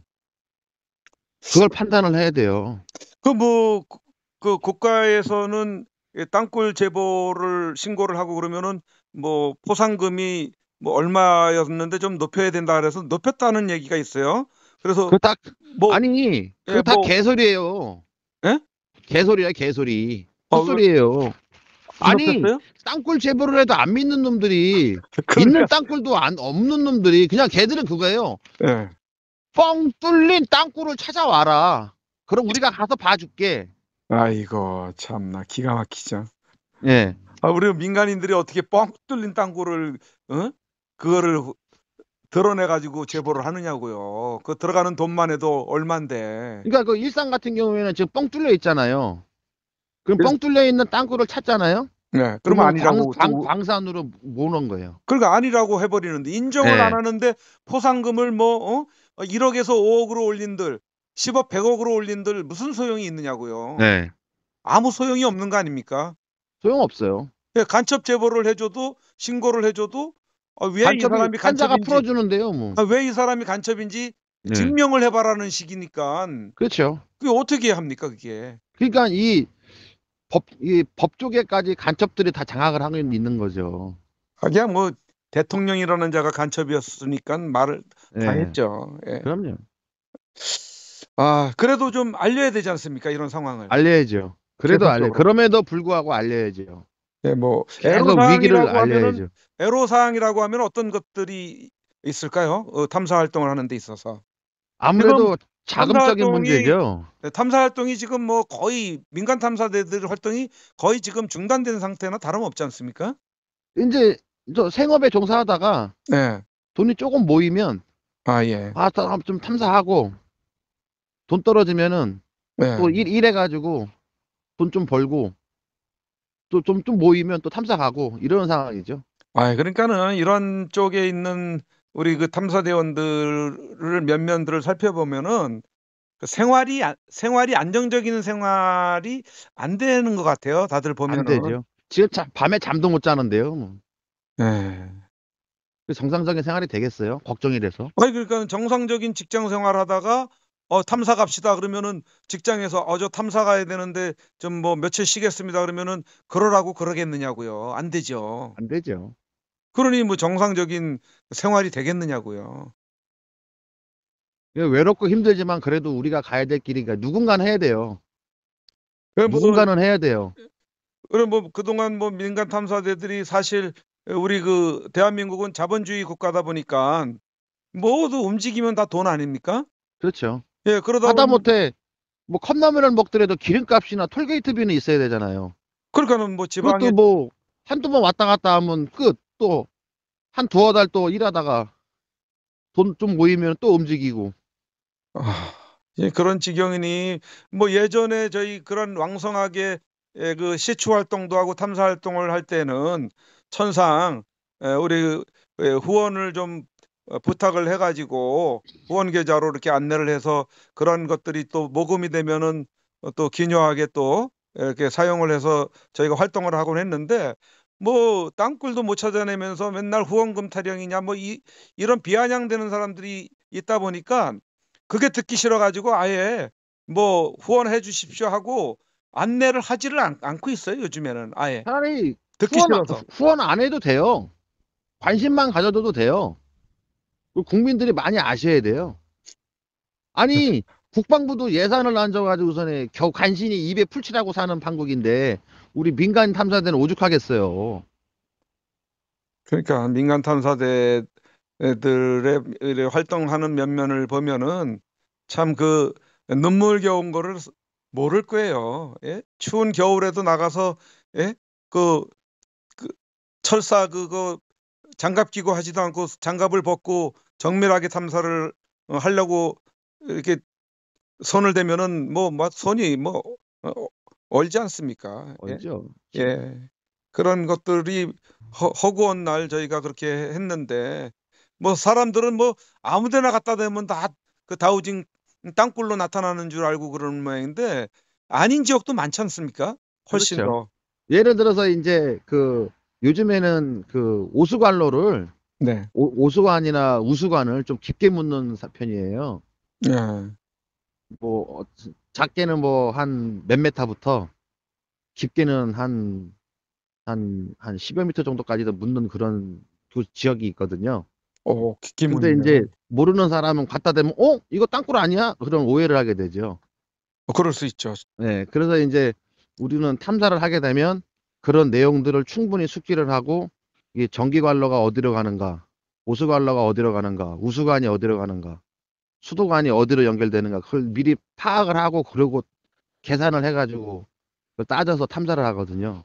그걸 판단을 해야 돼요. 그뭐그 뭐, 그, 그, 그 국가에서는 땅굴 제보를 신고를 하고 그러면은 뭐 포상금이 뭐 얼마였는데 좀 높여야 된다 그래서 높였다는 얘기가 있어요. 그래서 그딱뭐 아니 그다 예, 그 뭐, 개소리예요. 예? 개소리야 개소리. 어, 헛소리예요. 아니 땅굴 제보를 해도 안 믿는 놈들이 있는 땅굴도 안 없는 놈들이 그냥 걔들은 그거예요. 예. 뻥 뚫린 땅굴을 찾아와라. 그럼 우리가 가서 봐줄게. 아이거 참나 기가 막히죠. 예. 아, 우리 민간인들이 어떻게 뻥 뚫린 땅굴을 어? 그거를 드러내 가지고 제보를 하느냐고요. 그 들어가는 돈만 해도 얼만데. 그러니까 그 일산 같은 경우에는 지금 뻥 뚫려 있잖아요. 그럼 뻥 뚫려 있는 땅굴을 찾잖아요. 네, 그러면 아니라고 광, 광, 산으로 모는 거예요. 그러니까 아니라고 해버리는데 인정을 네. 안 하는데 포상금을 뭐 어? 1억에서 5억으로 올린들, 10억, 100억으로 올린들 무슨 소용이 있느냐고요. 네. 아무 소용이 없는 거 아닙니까? 소용없어요. 예, 간첩 제보를 해줘도 신고를 해줘도 어, 왜이 사람이 간첩인지 풀어주는데요, 뭐. 아, 왜이 사람이 간첩인지 네. 증명을 해봐라는 식이니까. 그렇죠. 그게 어떻게 합니까, 그게? 그러니까 이 법, 이 법 쪽에까지 간첩들이 다 장악을 하고 있는 거죠. 하기야 아, 뭐 대통령이라는 자가 간첩이었으니까 말을 네. 다 했죠. 예. 그럼요. 아 그래도 좀 알려야 되지 않습니까 이런 상황을? 알려야죠. 그래도 알려. 그럼에도 불구하고 알려야죠. 네, 뭐 계속 위기를 알려야죠. 애로 사항이라고 하면 어떤 것들이 있을까요? 어, 탐사 활동을 하는 데 있어서. 아무래도 자금적인 탐사활동이, 문제죠. 네, 탐사 활동이 지금 뭐 거의 민간 탐사대들 활동이 거의 지금 중단된 상태나 다름없지 않습니까? 이제 저 생업에 종사하다가 네. 돈이 조금 모이면 아 예. 아좀 탐사하고 돈 떨어지면은 네. 또일 일해 가지고 돈좀 벌고 또 좀 좀 모이면 또 탐사 가고 이런 상황이죠. 아, 그러니까는 이런 쪽에 있는 우리 그 탐사대원들을 몇 면들을 살펴보면은 그 생활이 생활이 안정적인 생활이 안 되는 것 같아요. 다들 보면안 되죠. 지금 자, 밤에 잠도 못 자는데요. 뭐. 네. 그 정상적인 생활이 되겠어요? 걱정이 돼서. 아니 그러니까 정상적인 직장 생활하다가 어 탐사 갑시다 그러면은 직장에서 어저 탐사 가야 되는데 좀 뭐 며칠 쉬겠습니다 그러면은 그러라고 그러겠느냐고요. 안 되죠. 안 되죠. 그러니 뭐 정상적인 생활이 되겠느냐고요. 예, 외롭고 힘들지만 그래도 우리가 가야 될 길이니까 누군가는 해야 돼요. 뭐, 누군가는 해야 돼요. 그럼 뭐 그동안 뭐 민간 탐사대들이 사실 우리 그 대한민국은 자본주의 국가다 보니까 모두 움직이면 다 돈 아닙니까? 그렇죠. 예, 그러다 하다못해 뭐 컵라면을 먹더라도 기름값이나 톨게이트비는 있어야 되잖아요. 그러니까는 뭐 지방에 그것도 뭐 한두 번 왔다 갔다 하면 끝. 또 한 두어 달 또 일하다가 돈 좀 모이면 또 움직이고. 아, 예, 그런 지경이니 뭐 예전에 저희 그런 왕성하게 예, 그 시추 활동도 하고 탐사 활동을 할 때는 천상 예, 우리 그, 예, 후원을 좀 어, 부탁을 해가지고 후원 계좌로 이렇게 안내를 해서 그런 것들이 또 모금이 되면은 또 기묘하게 또 이렇게 사용을 해서 저희가 활동을 하곤 했는데 뭐 땅굴도 못 찾아내면서 맨날 후원금 타령이냐 뭐 이, 이런 비아냥되는 사람들이 있다 보니까 그게 듣기 싫어가지고 아예 뭐 후원해 주십시오 하고 안내를 하지를 않, 않고 있어요 요즘에는 아예 차라리 듣기 후원, 싫어서 후원 안 해도 돼요 관심만 가져줘도 돼요 그 국민들이 많이 아셔야 돼요. 아니 국방부도 예산을 안줘가지고선에 겨우 간신히 입에 풀칠하고 사는 판국인데 우리 민간 탐사대는 오죽하겠어요. 그러니까 민간 탐사대들의 활동하는 면면을 보면은 참 그 눈물겨운 거를 모를 거예요. 예? 추운 겨울에도 나가서 예? 그, 그 철사 그거 장갑 끼고 하지도 않고 장갑을 벗고 정밀하게 탐사를 어, 하려고 이렇게 손을 대면은 뭐, 뭐 손이 뭐 어, 얼지 않습니까? 예. 얼죠. 예. 예. 그런 것들이 허, 구한날 저희가 그렇게 했는데 뭐 사람들은 뭐 아무데나 갖다 대면 다 그 다우징 땅굴로 나타나는 줄 알고 그러는 모양인데 아닌 지역도 많지 않습니까? 훨씬 그렇죠. 더. 예를 들어서 이제 그 요즘에는 그 오수관로를 네. 오, 수관이나 우수관을 좀 깊게 묻는 편이에요. 네. 뭐 어, 작게는 뭐 한 몇 메타부터 깊게는 한 한한 10여 미터 정도까지도 묻는 그런 두 지역이 있거든요. 어, 깊게 묻는. 근데 이제 모르는 사람은 갖다 대면 어, 이거 땅굴 아니야? 그런 오해를 하게 되죠. 어, 그럴 수 있죠. 네. 그래서 이제 우리는 탐사를 하게 되면 그런 내용들을 충분히 숙지를 하고 이 전기관로가 어디로 가는가, 오수관로가 어디로 가는가, 우수관이 어디로 가는가, 수도관이 어디로 연결되는가, 그걸 미리 파악을 하고 그리고 계산을 해가지고 따져서 탐사를 하거든요.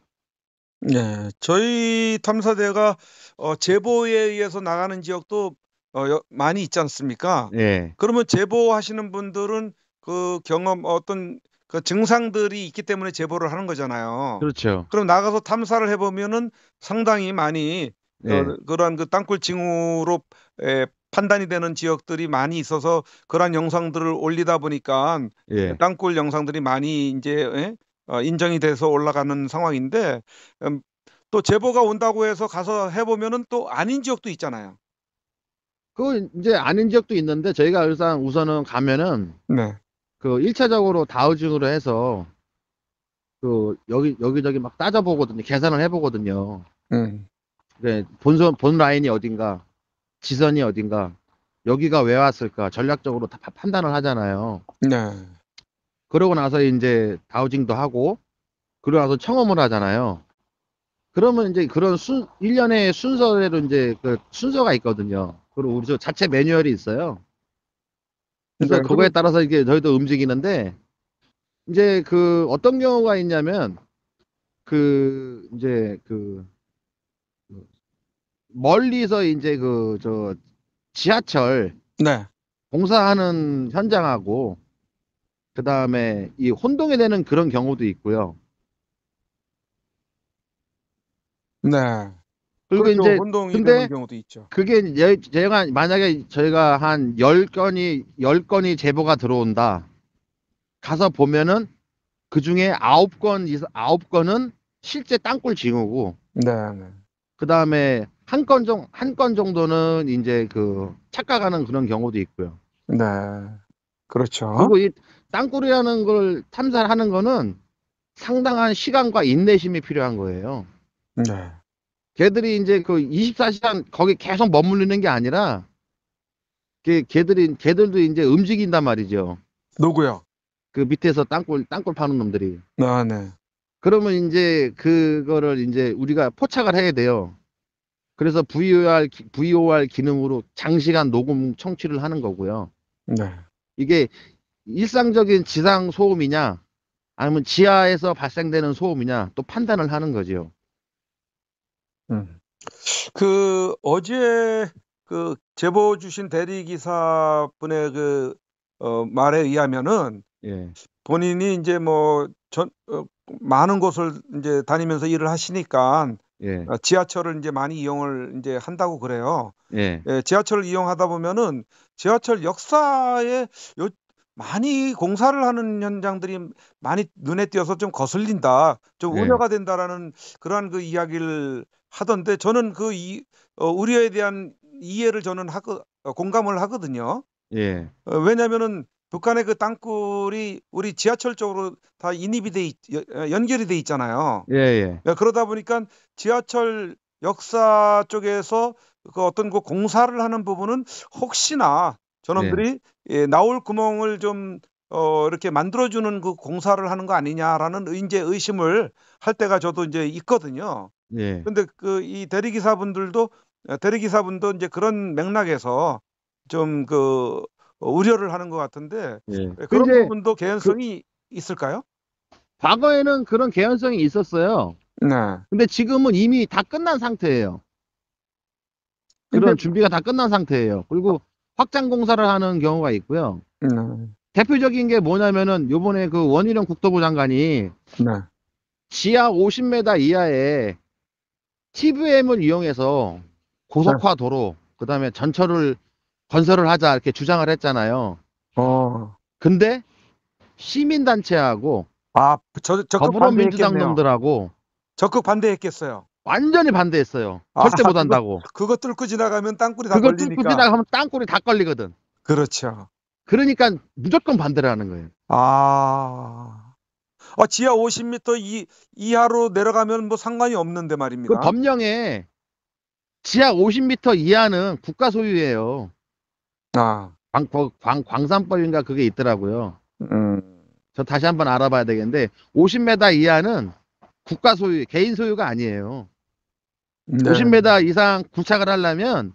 네, 저희 탐사대가 어, 제보에 의해서 나가는 지역도 어, 여, 많이 있지 않습니까? 네. 그러면 제보하시는 분들은 그 경험 어떤 그 증상들이 있기 때문에 제보를 하는 거잖아요. 그렇죠. 그럼 나가서 탐사를 해보면은 상당히 많이 네. 어, 그러한 그 땅굴 징후로 에, 판단이 되는 지역들이 많이 있어서 그러한 영상들을 올리다 보니까 예. 땅굴 영상들이 많이 이제 에? 어, 인정이 돼서 올라가는 상황인데 음, 또 제보가 온다고 해서 가서 해보면은 또 아닌 지역도 있잖아요. 그거 이제 아닌 지역도 있는데 저희가 일단 우선은 가면은 네. 그 1차적으로 다우징으로 해서 그 여기 여기저기 막 따져보거든요. 계산을 해보거든요. 음. 네, 네 본선 본 라인이 어딘가, 지선이 어딘가, 여기가 왜 왔을까 전략적으로 다 판단을 하잖아요. 네. 그러고 나서 이제 다우징도 하고 그러고 나서 청음을 하잖아요. 그러면 이제 그런 순 일련의 순서대로 이제 그 순서가 있거든요. 그리고 우리 저 자체 매뉴얼이 있어요. 그래서 그러니까 그거에 따라서 이게 저희도 움직이는데 이제 그 어떤 경우가 있냐면 그 이제 그 멀리서 이제 그 저 지하철 네. 공사하는 현장하고 그 다음에 이 혼동이 되는 그런 경우도 있고요. 네. 그리고 그렇죠. 이제 혼동이 근데 경우도 있죠. 그게 예, 제가 만약에 저희가 한 10건이 10건이 제보가 들어온다. 가서 보면은 그 중에 9건 이상 9건은 실제 땅굴 징후고 네, 네. 그다음에 한 건정한건 정도는 이제 그 착각하는 그런 경우도 있고요. 네. 그렇죠. 그리고 이 땅굴이라는 걸 탐사하는 거는 상당한 시간과 인내심이 필요한 거예요. 네. 걔들이 이제 그 24시간 거기 계속 머무르는 게 아니라 걔, 걔들이 걔들도 이제 움직인단 말이죠. 누구요? 그 밑에서 땅굴 땅굴 파는 놈들이. 아, 네. 그러면 이제 그거를 이제 우리가 포착을 해야 돼요. 그래서 VOR VOR 기능으로 장시간 녹음 청취를 하는 거고요. 네. 이게 일상적인 지상 소음이냐 아니면 지하에서 발생되는 소음이냐 또 판단을 하는 거죠. 음. 그 어제 그 제보 주신 대리 기사분의 그 어, 말에 의하면은 예. 본인이 이제 뭐전 어, 많은 곳을 이제 다니면서 일을 하시니까 예. 아, 지하철을 이제 많이 이용을 이제 한다고 그래요. 예. 예. 지하철을 이용하다 보면은 지하철 역사에 요 많이 공사를 하는 현장들이 많이 눈에 띄어서 좀 거슬린다, 좀 네. 우려가 된다라는 그러한 그 이야기를 하던데 저는 그 이, 어, 우려에 대한 이해를 저는 하거, 어, 공감을 하거든요. 예. 어, 왜냐하면은 북한의 그 땅굴이 우리 지하철 쪽으로 다 인입이 돼 있, 어, 연결이 돼 있잖아요. 예, 예, 예. 그러다 보니까 지하철 역사 쪽에서 그 어떤 그 공사를 하는 부분은 혹시나 저놈들이 네. 예, 나올 구멍을 좀 어, 이렇게 만들어주는 그 공사를 하는 거 아니냐라는 이제 의심을 할 때가 저도 이제 있거든요. 예. 근데 그 이 대리기사분들도 대리기사분도 이제 그런 맥락에서 좀 그 우려를 하는 것 같은데 예. 예 그런 부분도 그 개연성이 그, 있을까요? 과거에는 그런 개연성이 있었어요. 네. 근데 지금은 이미 다 끝난 상태예요. 그런 준비가 다 끝난 상태예요. 그리고 확장 공사를 하는 경우가 있고요. 음. 대표적인 게 뭐냐면은 요번에 그 원희룡 국토부 장관이 네. 지하 50m 이하에 TVM을 이용해서 고속화 네. 도로 그다음에 전철을 건설을 하자 이렇게 주장을 했잖아요. 어. 근데 시민단체하고 아, 그 저, 적극 더불어민주당 반대했겠네요. 놈들하고 적극 반대했겠어요. 완전히 반대했어요. 절대 못 한다고. 그것 뚫고 그 지나가면 땅굴이 다걸리니까 뚫고 그 지나가면 땅굴이 다 걸리거든. 그렇죠. 그러니까 무조건 반대를 하는 거예요. 아. 아 지하 50m 이, 이하로 내려가면 뭐 상관이 없는데 말입니다. 그 법령에 지하 50m 이하는 국가 소유예요. 아. 광, 광, 광산법인가 그게 있더라고요. 음. 저 다시 한번 알아봐야 되겠는데 50m 이하는 국가 소유, 개인 소유가 아니에요. 네. 50m 이상 구착을 하려면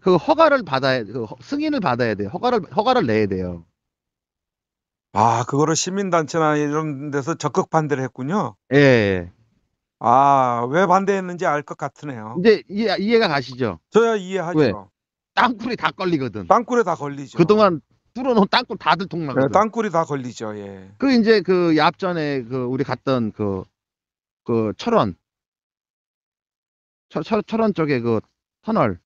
그 허가를 받아야 그 승인을 받아야 돼요. 허가를 허가를 내야 돼요. 아, 그거를 시민단체나 이런 데서 적극 반대를 했군요. 예. 예. 아, 왜 반대했는지 알 것 같으네요. 이제 이해, 이해가 가시죠? 저야 이해하죠. 왜? 땅굴이 다 걸리거든. 땅굴에 다 걸리죠. 그동안 뚫어놓은 땅굴 다들 통나거든. 네, 땅굴이 다 걸리죠. 예. 그 이제 그앞전에그 우리 갔던 그그 그 철원 철, 철, 원 쪽에 그 터널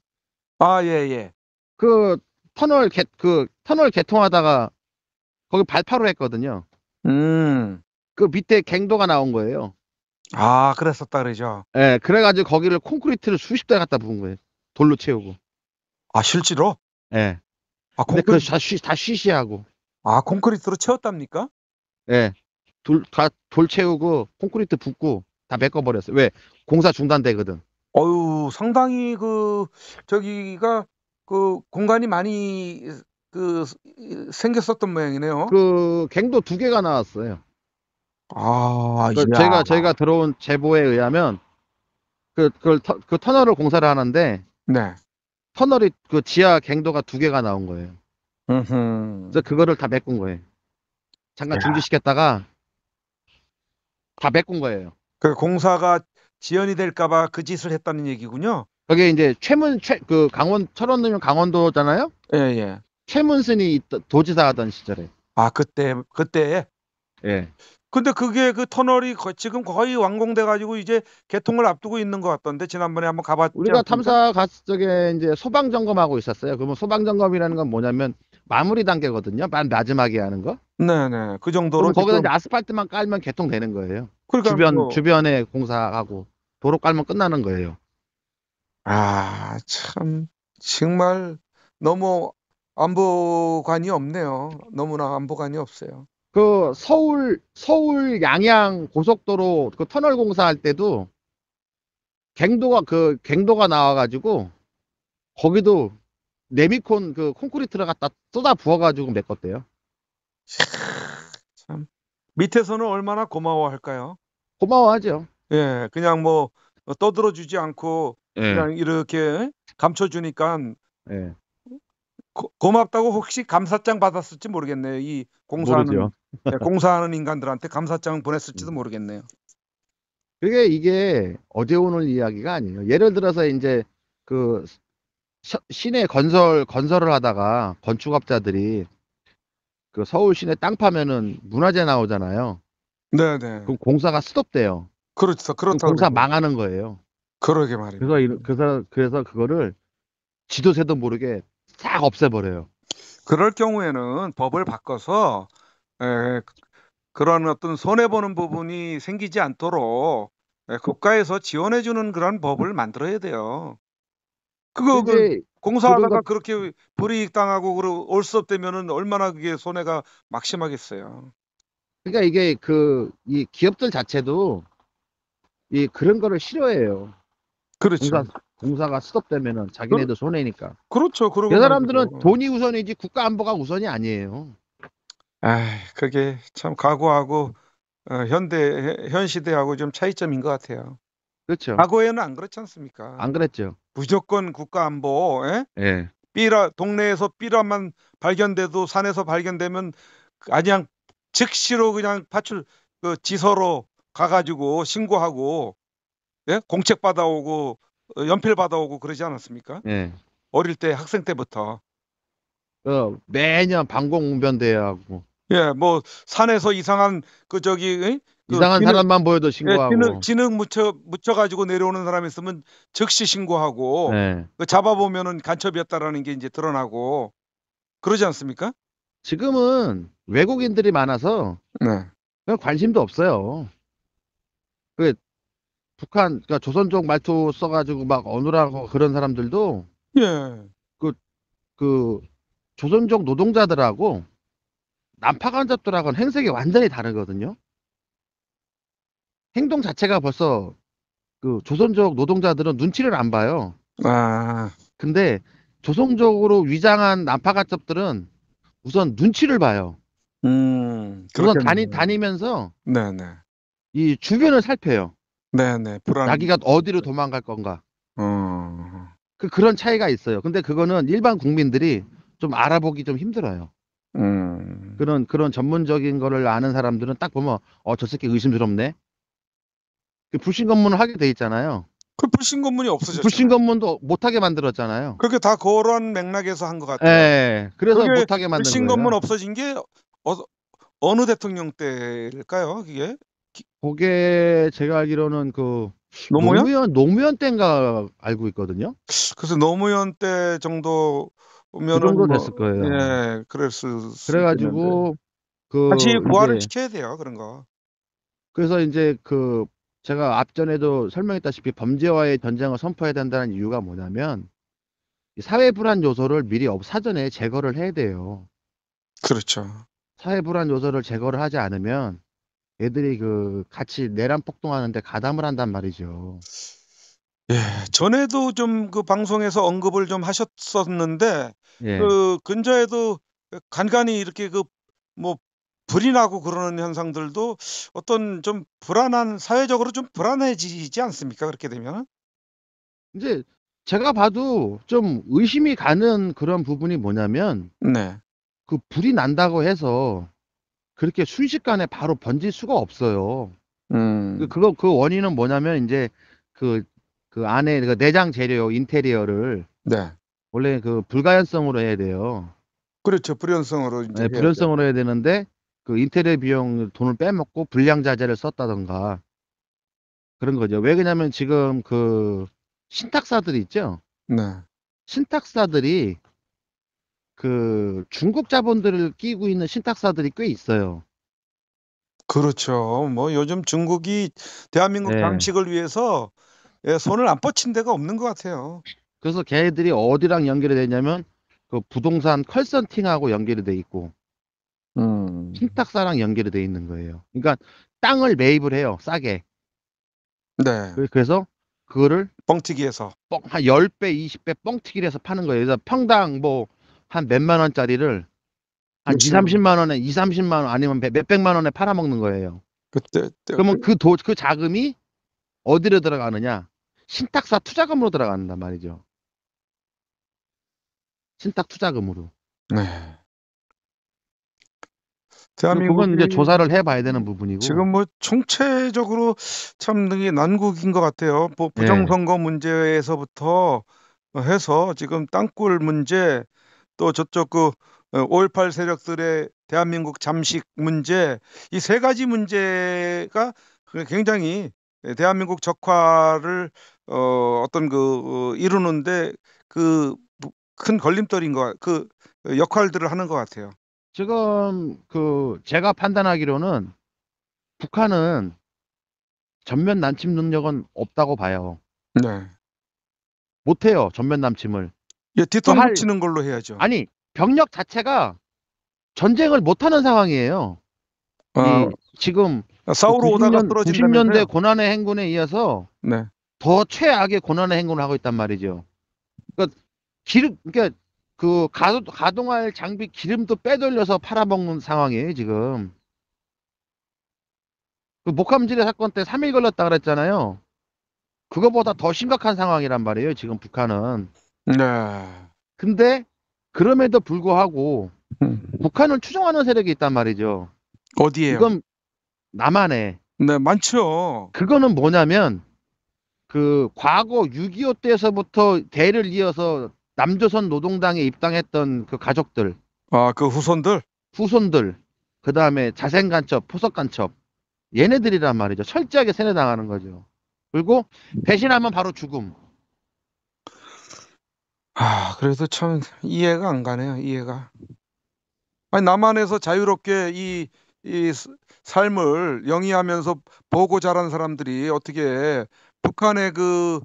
아, 예, 예. 그 터널 개, 그 터널 개통하다가 거기 발파로 했거든요. 음. 그 밑에 갱도가 나온 거예요. 아, 그랬었다 그러죠. 예, 그래가지고 거기를 콘크리트를 수십 대 갖다 부은 거예요. 돌로 채우고. 아, 실제로? 예. 아, 콘크리트, 그다 쉬, 다 쉬쉬하고. 아, 콘크리트로 채웠답니까? 예. 돌, 다돌 채우고 콘크리트 붓고 다 메꿔버렸어요. 왜? 공사 중단되거든. 어유 상당히 그 저기가 그 공간이 많이 그 생겼었던 모양이네요. 그 갱도 두 개가 나왔어요. 아, 그 제가 제가 들어온 제보에 의하면 그 그걸 터, 그 터널을 공사를 하는데 네. 터널이 그 지하 갱도가 두 개가 나온 거예요. 그래서 그거를 다 메꾼 거예요. 잠깐 야. 중지시켰다가 다 메꾼 거예요. 그 공사가 지연이 될까봐 그 짓을 했다는 얘기군요. 그게 이제 최문 최 그 강원 철원이면 강원도잖아요. 예 예. 최문순이 도지사 하던 시절에. 아 그때 그때. 예. 근데 그게 그 터널이 거- 지금 거의 완공돼 가지고 이제 개통을 앞두고 있는 것 같던데 지난번에 한번 가봤 우리가 탐사 갔을 적에 이제 소방 점검하고 있었어요. 그러면 소방 점검이라는 건 뭐냐면 마무리 단계거든요. 맨 마지막에 하는 거. 네네. 그 정도로 거기다 이제 아스팔트만 깔면 개통되는 거예요. 그러니까 주변 뭐 주변에 공사하고 도로 깔면 끝나는 거예요. 아, 참 정말 너무 안보관이 없네요. 너무나 안보관이 없어요. 그 서울 서울 양양 고속도로 그 터널 공사할 때도 갱도가 그 갱도가 나와가지고 거기도 네미콘 그 콘크리트를 갖다 쏟아 부어가지고 메꿨대요. 참 밑에서는 얼마나 고마워할까요? 고마워하죠. 예, 그냥 뭐 떠들어 주지 않고 예. 그냥 이렇게 감춰 주니까 예. 고맙다고 혹시 감사장 받았을지 모르겠네요. 이 공사하는 네, 공사하는 인간들한테 감사장 보냈을지도 음. 모르겠네요. 그게 이게 어제 오늘 이야기가 아니에요. 예를 들어서 이제 그 시내 건설 건설을 하다가 건축업자들이 그 서울 시내 땅 파면은 문화재 나오잖아요. 네네. 그 공사가 스톱돼요. 그렇죠. 그렇다 공사 망하는 거예요. 그러게 말이에요. 그래서 그래서 그래서 그거를 지도세도 모르게 싹 없애버려요. 그럴 경우에는 법을 바꿔서 에, 그런 어떤 손해 보는 부분이 생기지 않도록 에, 국가에서 지원해 주는 그런 법을 만들어야 돼요. 그거 그 공사하다가 그렇게 불이익 당하고 그리 올수업 되면은 얼마나 그게 손해가 막심하겠어요. 그러니까 이게 그 이 기업들 자체도 이 그런 거를 싫어해요. 그렇죠. 공사, 공사가 스톱되면은 자기네도 손해니까. 그렇죠. 그러그 사람들은 뭐. 돈이 우선이지 국가 안보가 우선이 아니에요. 아, 그게 참 과거하고 어, 현대 현 시대하고 좀 차이점인 것 같아요. 그렇죠. 과거에는 안 그렇지 않습니까? 안 그랬죠. 무조건 국가안보, 예? 예. 삐라 동네에서 삐라만 발견돼도 산에서 발견되면 그 그냥 즉시로 그냥 파출 그 지서로 가가지고 신고하고 예? 공책 받아오고 어, 연필 받아오고 그러지 않았습니까? 예. 어릴 때 학생 때부터 어, 매년 방공변 운 대회하고 예, 뭐 산에서 이상한 그 저기 그 이상한 진흙, 사람만 보여도 예, 신고하고 네, 진흙, 진흙 묻혀 묻혀 가지고 내려오는 사람 있으면 즉시 신고하고 네. 그 잡아 보면은 간첩이었다라는 게 이제 드러나고 그러지 않습니까? 지금은 외국인들이 많아서 네. 관심도 없어요. 그 북한 그러니까 조선 족 말투 써가지고 막 어눌하고 그런 사람들도 예그그 그, 그 조선족 노동자들하고 남파 간접들하고는 행색이 완전히 다르거든요. 행동 자체가 벌써 그 조선족 노동자들은 눈치를 안 봐요. 아. 근데 조선족으로 위장한 난파가첩들은 우선 눈치를 봐요. 음. 우선 다니 다니면서 네네. 이 주변을 살펴요. 네네. 불안. 자기가 어디로 도망갈 건가. 어. 그 그런 차이가 있어요. 근데 그거는 일반 국민들이 좀 알아보기 좀 힘들어요. 음. 그런 그런 전문적인 거를 아는 사람들은 딱 보면 어저 새끼 의심스럽네. 그 불신 검문을 하게 돼 있잖아요. 그 불신 검문이 없어졌죠. 불신 검문도 못하게 만들었잖아요. 그렇게 다 그런 맥락에서 한 것 같아요. 예. 그래서 못하게 만든 불신 거예요. 검문 없어진 게 어, 느 대통령 때일까요? 그게? 그게 제가 알기로는 그 노무현? 노무현 노무현 때인가 알고 있거든요. 그래서 노무현 때 정도 면은 그 정도 뭐 됐을 거예요. 예, 그랬을 그래가지고 그 같이 보완을 지켜야 돼요 그런 거. 그래서 이제 그 제가 앞전에도 설명했다시피 범죄와의 전쟁을 선포해야 된다는 이유가 뭐냐면 사회 불안 요소를 미리 사전에 제거를 해야 돼요. 그렇죠. 사회 불안 요소를 제거를 하지 않으면 애들이 그 같이 내란 폭동하는데 가담을 한단 말이죠. 예, 전에도 좀 그 방송에서 언급을 좀 하셨었는데 예. 그 근저에도 간간히 이렇게 그뭐 불이 나고 그러는 현상들도 어떤 좀 불안한 사회적으로 좀 불안해지지 않습니까? 그렇게 되면 이제 제가 봐도 좀 의심이 가는 그런 부분이 뭐냐면 네. 그 불이 난다고 해서 그렇게 순식간에 바로 번질 수가 없어요. 음. 그, 그거 그 원인은 뭐냐면 이제 그그 그 안에 그 내장 재료 인테리어를 네. 원래 그 불가연성으로 해야 돼요. 그렇죠. 불연성으로 이제 네, 불연성으로 해야 되는데 그 인테리어 비용 돈을 빼먹고 불량자재를 썼다던가 그런 거죠. 왜 그러냐면 지금 그 신탁사들이 있죠. 네. 신탁사들이 그 중국 자본들을 끼고 있는 신탁사들이 꽤 있어요. 그렇죠. 뭐 요즘 중국이 대한민국 네. 방식을 위해서 예, 손을 안 뻗친 데가 없는 것 같아요. 그래서 걔들이 어디랑 연결이 되냐면 그 부동산 컬설팅하고 연결이 돼 있고 음. 신탁사랑 연결이 돼 있는 거예요. 그러니까 땅을 매입을 해요. 싸게. 네. 그, 그래서 그거를 뻥튀기해서 한 10배, 20배 뻥튀기를 해서 파는 거예요. 그래서 평당 뭐 한 몇만 원짜리를 한 2, 30만 원에 2, 30만 원 아니면 몇백만 원에 팔아먹는 거예요. 그때 그러면 그 도, 그 자금이 어디로 들어가느냐? 신탁사 투자금으로 들어간단 말이죠. 신탁 투자금으로. 네. 대 그러니까 그건 이제 조사를 해봐야 되는 부분이고 지금 뭐 총체적으로 참 이게 난국인 것 같아요. 뭐 부정선거 네. 문제에서부터 해서 지금 땅굴 문제 또 저쪽 그5.18 세력들의 대한민국 잠식 문제 이 세 가지 문제가 굉장히 대한민국 적화를 어 어떤 그 어, 이루는데 그 큰 걸림돌인 것, 그 역할들을 하는 것 같아요. 지금 그 제가 판단하기로는 북한은 전면 난침 능력은 없다고 봐요. 네. 못해요 전면 남침을. 예, 뒤통 치는 걸로 해야죠. 아니 병력 자체가 전쟁을 못하는 상황이에요. 아, 지금 싸우러 아, 90년, 오다가 떨어진 90년대 고난의 행군에 이어서 네. 더 최악의 고난의 행군을 하고 있단 말이죠. 그러니까, 길, 그러니까 그 가동, 가동할 장비 기름도 빼돌려서 팔아먹는 상황이에요 지금 그목함지뢰 사건 때 3일 걸렸다 그랬잖아요 그거보다 더 심각한 상황이란 말이에요 지금 북한은 네 근데 그럼에도 불구하고 음. 북한을 추종하는 세력이 있단 말이죠 어디에요? 이건 남한에 네 많죠 그거는 뭐냐면 그 과거 6.25 때에서부터 대를 이어서 남조선 노동당에 입당했던 그 가족들 아 그 후손들 후손들 그 다음에 자생간첩 포석간첩 얘네들이란 말이죠 철저하게 세뇌당하는 거죠 그리고 배신하면 바로 죽음 아 그래도 참 이해가 안 가네요 이해가 아니 남한에서 자유롭게 이, 이 삶을 영위하면서 보고 자란 사람들이 어떻게 북한의 그,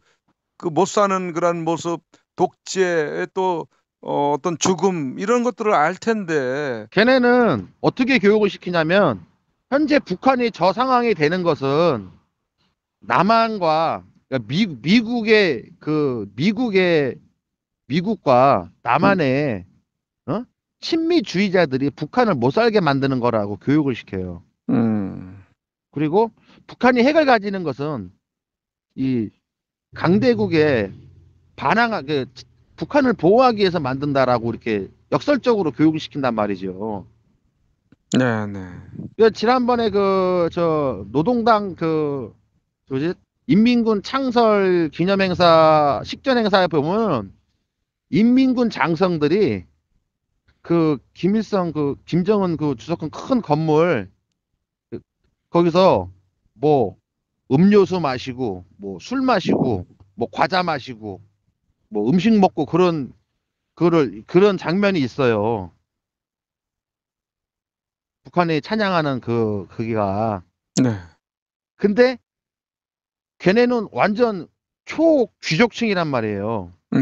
그 못 사는 그런 모습 독재 또 어, 어떤 죽음 이런 것들을 알 텐데 걔네는 어떻게 교육을 시키냐면 현재 북한이 저 상황이 되는 것은 남한과 그러니까 미, 미국의 그 미국의 미국과 남한의 음. 어? 친미주의자들이 북한을 못 살게 만드는 거라고 교육을 시켜요. 음. 그리고 북한이 핵을 가지는 것은 이 강대국의 반항, 그, 북한을 보호하기 위해서 만든다라고 이렇게 역설적으로 교육을 시킨단 말이죠. 네, 네. 그 지난번에 그 저 노동당 그 뭐지 인민군 창설 기념 행사 식전 행사에 보면 인민군 장성들이 그 김일성 그 김정은 그 주석한 큰 건물 그 거기서 뭐 음료수 마시고 뭐 술 마시고 뭐 과자 마시고 뭐 음식 먹고 그런 그를 그런 장면이 있어요. 북한이 찬양하는 그 그기가. 네. 근데 걔네는 완전 초 귀족층이란 말이에요. 네.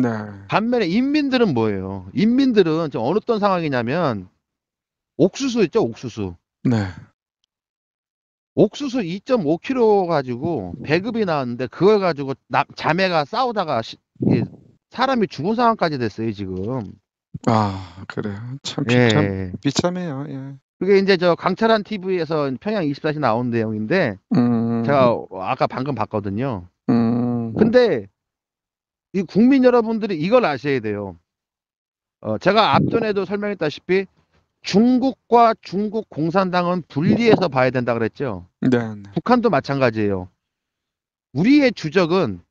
반면에 인민들은 뭐예요? 인민들은 좀 어느 어떤 상황이냐면 옥수수 있죠, 옥수수. 네. 옥수수 2.5kg 가지고 배급이 나왔는데 그걸 가지고 남, 자매가 싸우다가 시, 사람이 죽은 상황까지 됐어요, 지금. 아, 그래요. 참 예. 비참, 예. 비참해요. 예. 그게 이제 저 강철한 TV에서 평양 24시 나온 내용인데 음. 제가 아까 방금 봤거든요. 음. 근데 이 국민 여러분들이 이걸 아셔야 돼요. 어, 제가 앞전에도 설명했다시피 중국과 중국 공산당은 분리해서 봐야 된다 그랬죠. 네. 네. 북한도 마찬가지예요. 우리의 주적은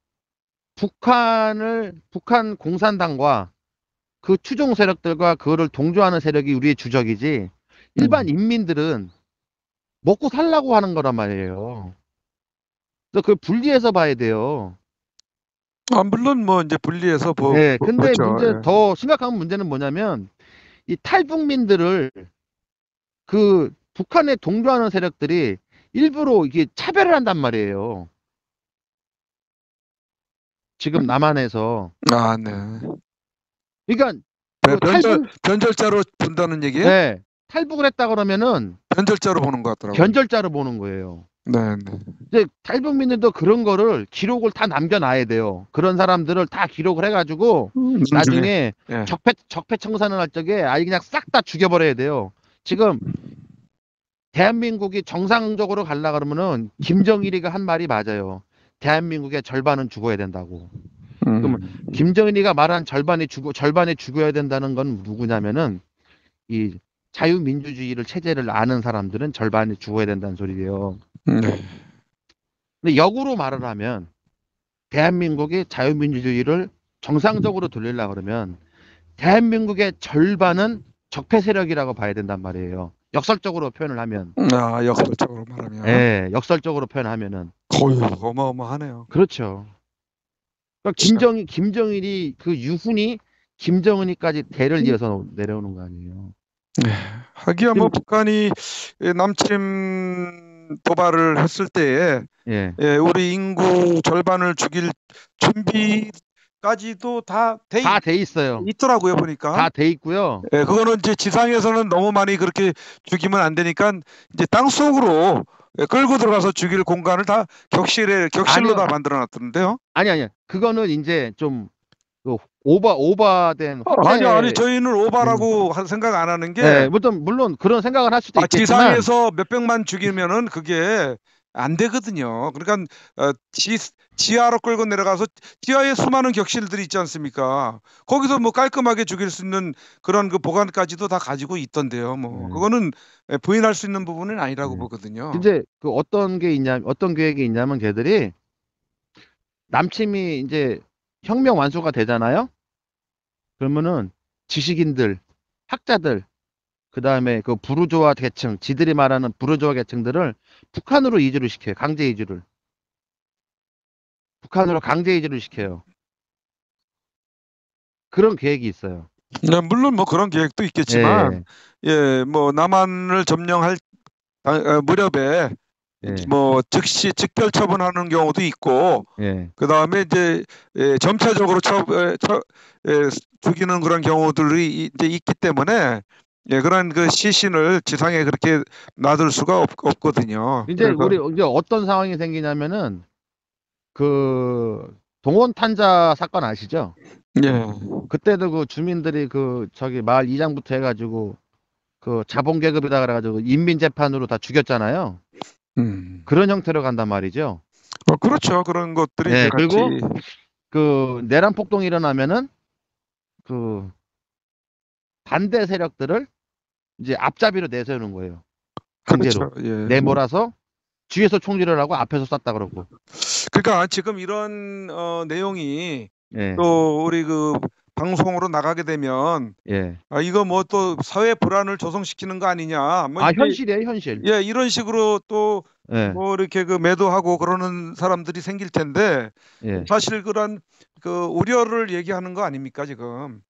북한을 북한 공산당과 그 추종 세력들과 그거를 동조하는 세력이 우리의 주적이지 일반 음. 인민들은 먹고 살라고 하는 거란 말이에요. 그래서 그걸 분리해서 봐야 돼요. 아, 물론 뭐 이제 분리해서 뭐. 네, 근데 그렇죠. 문제 예. 더 심각한 문제는 뭐냐면 이 탈북민들을 그 북한에 동조하는 세력들이 일부러 이게 차별을 한단 말이에요. 지금 남한에서 아, 네. 그러니까 네, 그 변절, 탈북, 변절자로 본다는 얘기예요? 네. 탈북을 했다 그러면은 변절자로 보는 것 같더라고요. 변절자로 보는 거예요. 네, 네. 이제 탈북민들도 그런 거를 기록을 다 남겨놔야 돼요. 그런 사람들을 다 기록을 해가지고 음, 음 나중에 네. 예. 적폐 적폐 청산을 할 적에 아예 그냥 싹 다 죽여버려야 돼요. 지금 대한민국이 정상적으로 갈라 그러면은 김정일이가 한 말이 맞아요. 대한민국의 절반은 죽어야 된다고. 음. 그러면 김정은이가 말한 절반이 죽어 절반이 죽어야 된다는 건 누구냐면은 이 자유민주주의를 체제를 아는 사람들은 절반이 죽어야 된다는 소리예요. 음. 네. 근데 역으로 말을 하면 대한민국이 자유민주주의를 정상적으로 돌리려 그러면 대한민국의 절반은 적폐 세력이라고 봐야 된단 말이에요. 역설적으로 표현을 하면 음, 아 역설적으로 말하면 예 역설적으로 표현하면은 거의 어마어마하네요. 그렇죠. 그러니까 김정일 김정일이 그 유훈이 김정은이까지 대를 음. 이어서 내려오는 거 아니에요. 네. 하기야 뭐 음. 북한이 예, 남침 도발을 했을 때에 예. 예, 우리 인구 절반을 죽일 준비 까지도 다돼다돼 있어요. 있더라고요 보니까. 다 돼 있고요. 예, 그거는 이제 지상에서는 너무 많이 그렇게 죽이면 안 되니까 이제 땅 속으로 예, 끌고 들어가서 죽일 공간을 다 격실에 격실로 아니요. 다 만들어 놨던데요. 아니 아니 그거는 이제 좀 오바 오바된 아니 아니 저희는 오바라고 음. 생각 안 하는 게 네, 물론 물론 그런 생각을 할 수도 아, 있겠지만 지상에서 몇 백만 죽이면은 그게 안 되거든요. 그러니까 어, 지, 지하로 끌고 내려가서 지하에 수많은 격실들이 있지 않습니까? 거기서 뭐 깔끔하게 죽일 수 있는 그런 그 보관까지도 다 가지고 있던데요. 뭐 음. 그거는 예, 부인할 수 있는 부분은 아니라고 음. 보거든요. 이제 그 어떤 게 있냐, 어떤 계획이 있냐면 걔들이 남침이 이제 혁명 완수가 되잖아요. 그러면은 지식인들, 학자들 그 다음에 그 부르조아 계층, 지들이 말하는 부르조아 계층들을 북한으로 이주를 시켜요. 강제 이주를. 북한으로 강제 이주를 시켜요. 그런 계획이 있어요. 네, 물론 뭐 그런 계획도 있겠지만, 예, 예뭐 남한을 점령할 아, 아, 무렵에 예. 뭐 즉시 즉결 처분하는 경우도 있고 예. 그 다음에 이제 예, 점차적으로 처, 처, 예, 죽이는 그런 경우들이 이제 있기 때문에 예, 그런 그 시신을 지상에 그렇게 놔둘 수가 없, 거든요 이제 그래서. 그러니까 우리 이제 어떤 상황이 생기냐면은 그 동원 탄자 사건 아시죠? 예. 그때도 그 주민들이 그 저기 마을 이장부터 해가지고 그 자본 계급이다 그래가지고 인민 재판으로 다 죽였잖아요. 음. 그런 형태로 간단 말이죠. 어, 그렇죠. 그런 것들이 네, 같이... 그리고 그 내란 폭동이 일어나면은 그 반대 세력들을 이제 앞잡이로 내세우는 거예요. 강제로 그렇죠. 예. 내몰아서 뒤에서 총질을 하고 앞에서 쐈다 그러고. 그러니까 지금 이런 어, 내용이 예. 또 우리 그 방송으로 나가게 되면 예. 아 이거 뭐 또 사회 불안을 조성시키는 거 아니냐. 뭐아 현실이에요, 현실. 예, 이런 식으로 또뭐 예. 이렇게 그 매도하고 그러는 사람들이 생길 텐데 예. 사실 그런 그 우려를 얘기하는 거 아닙니까 지금?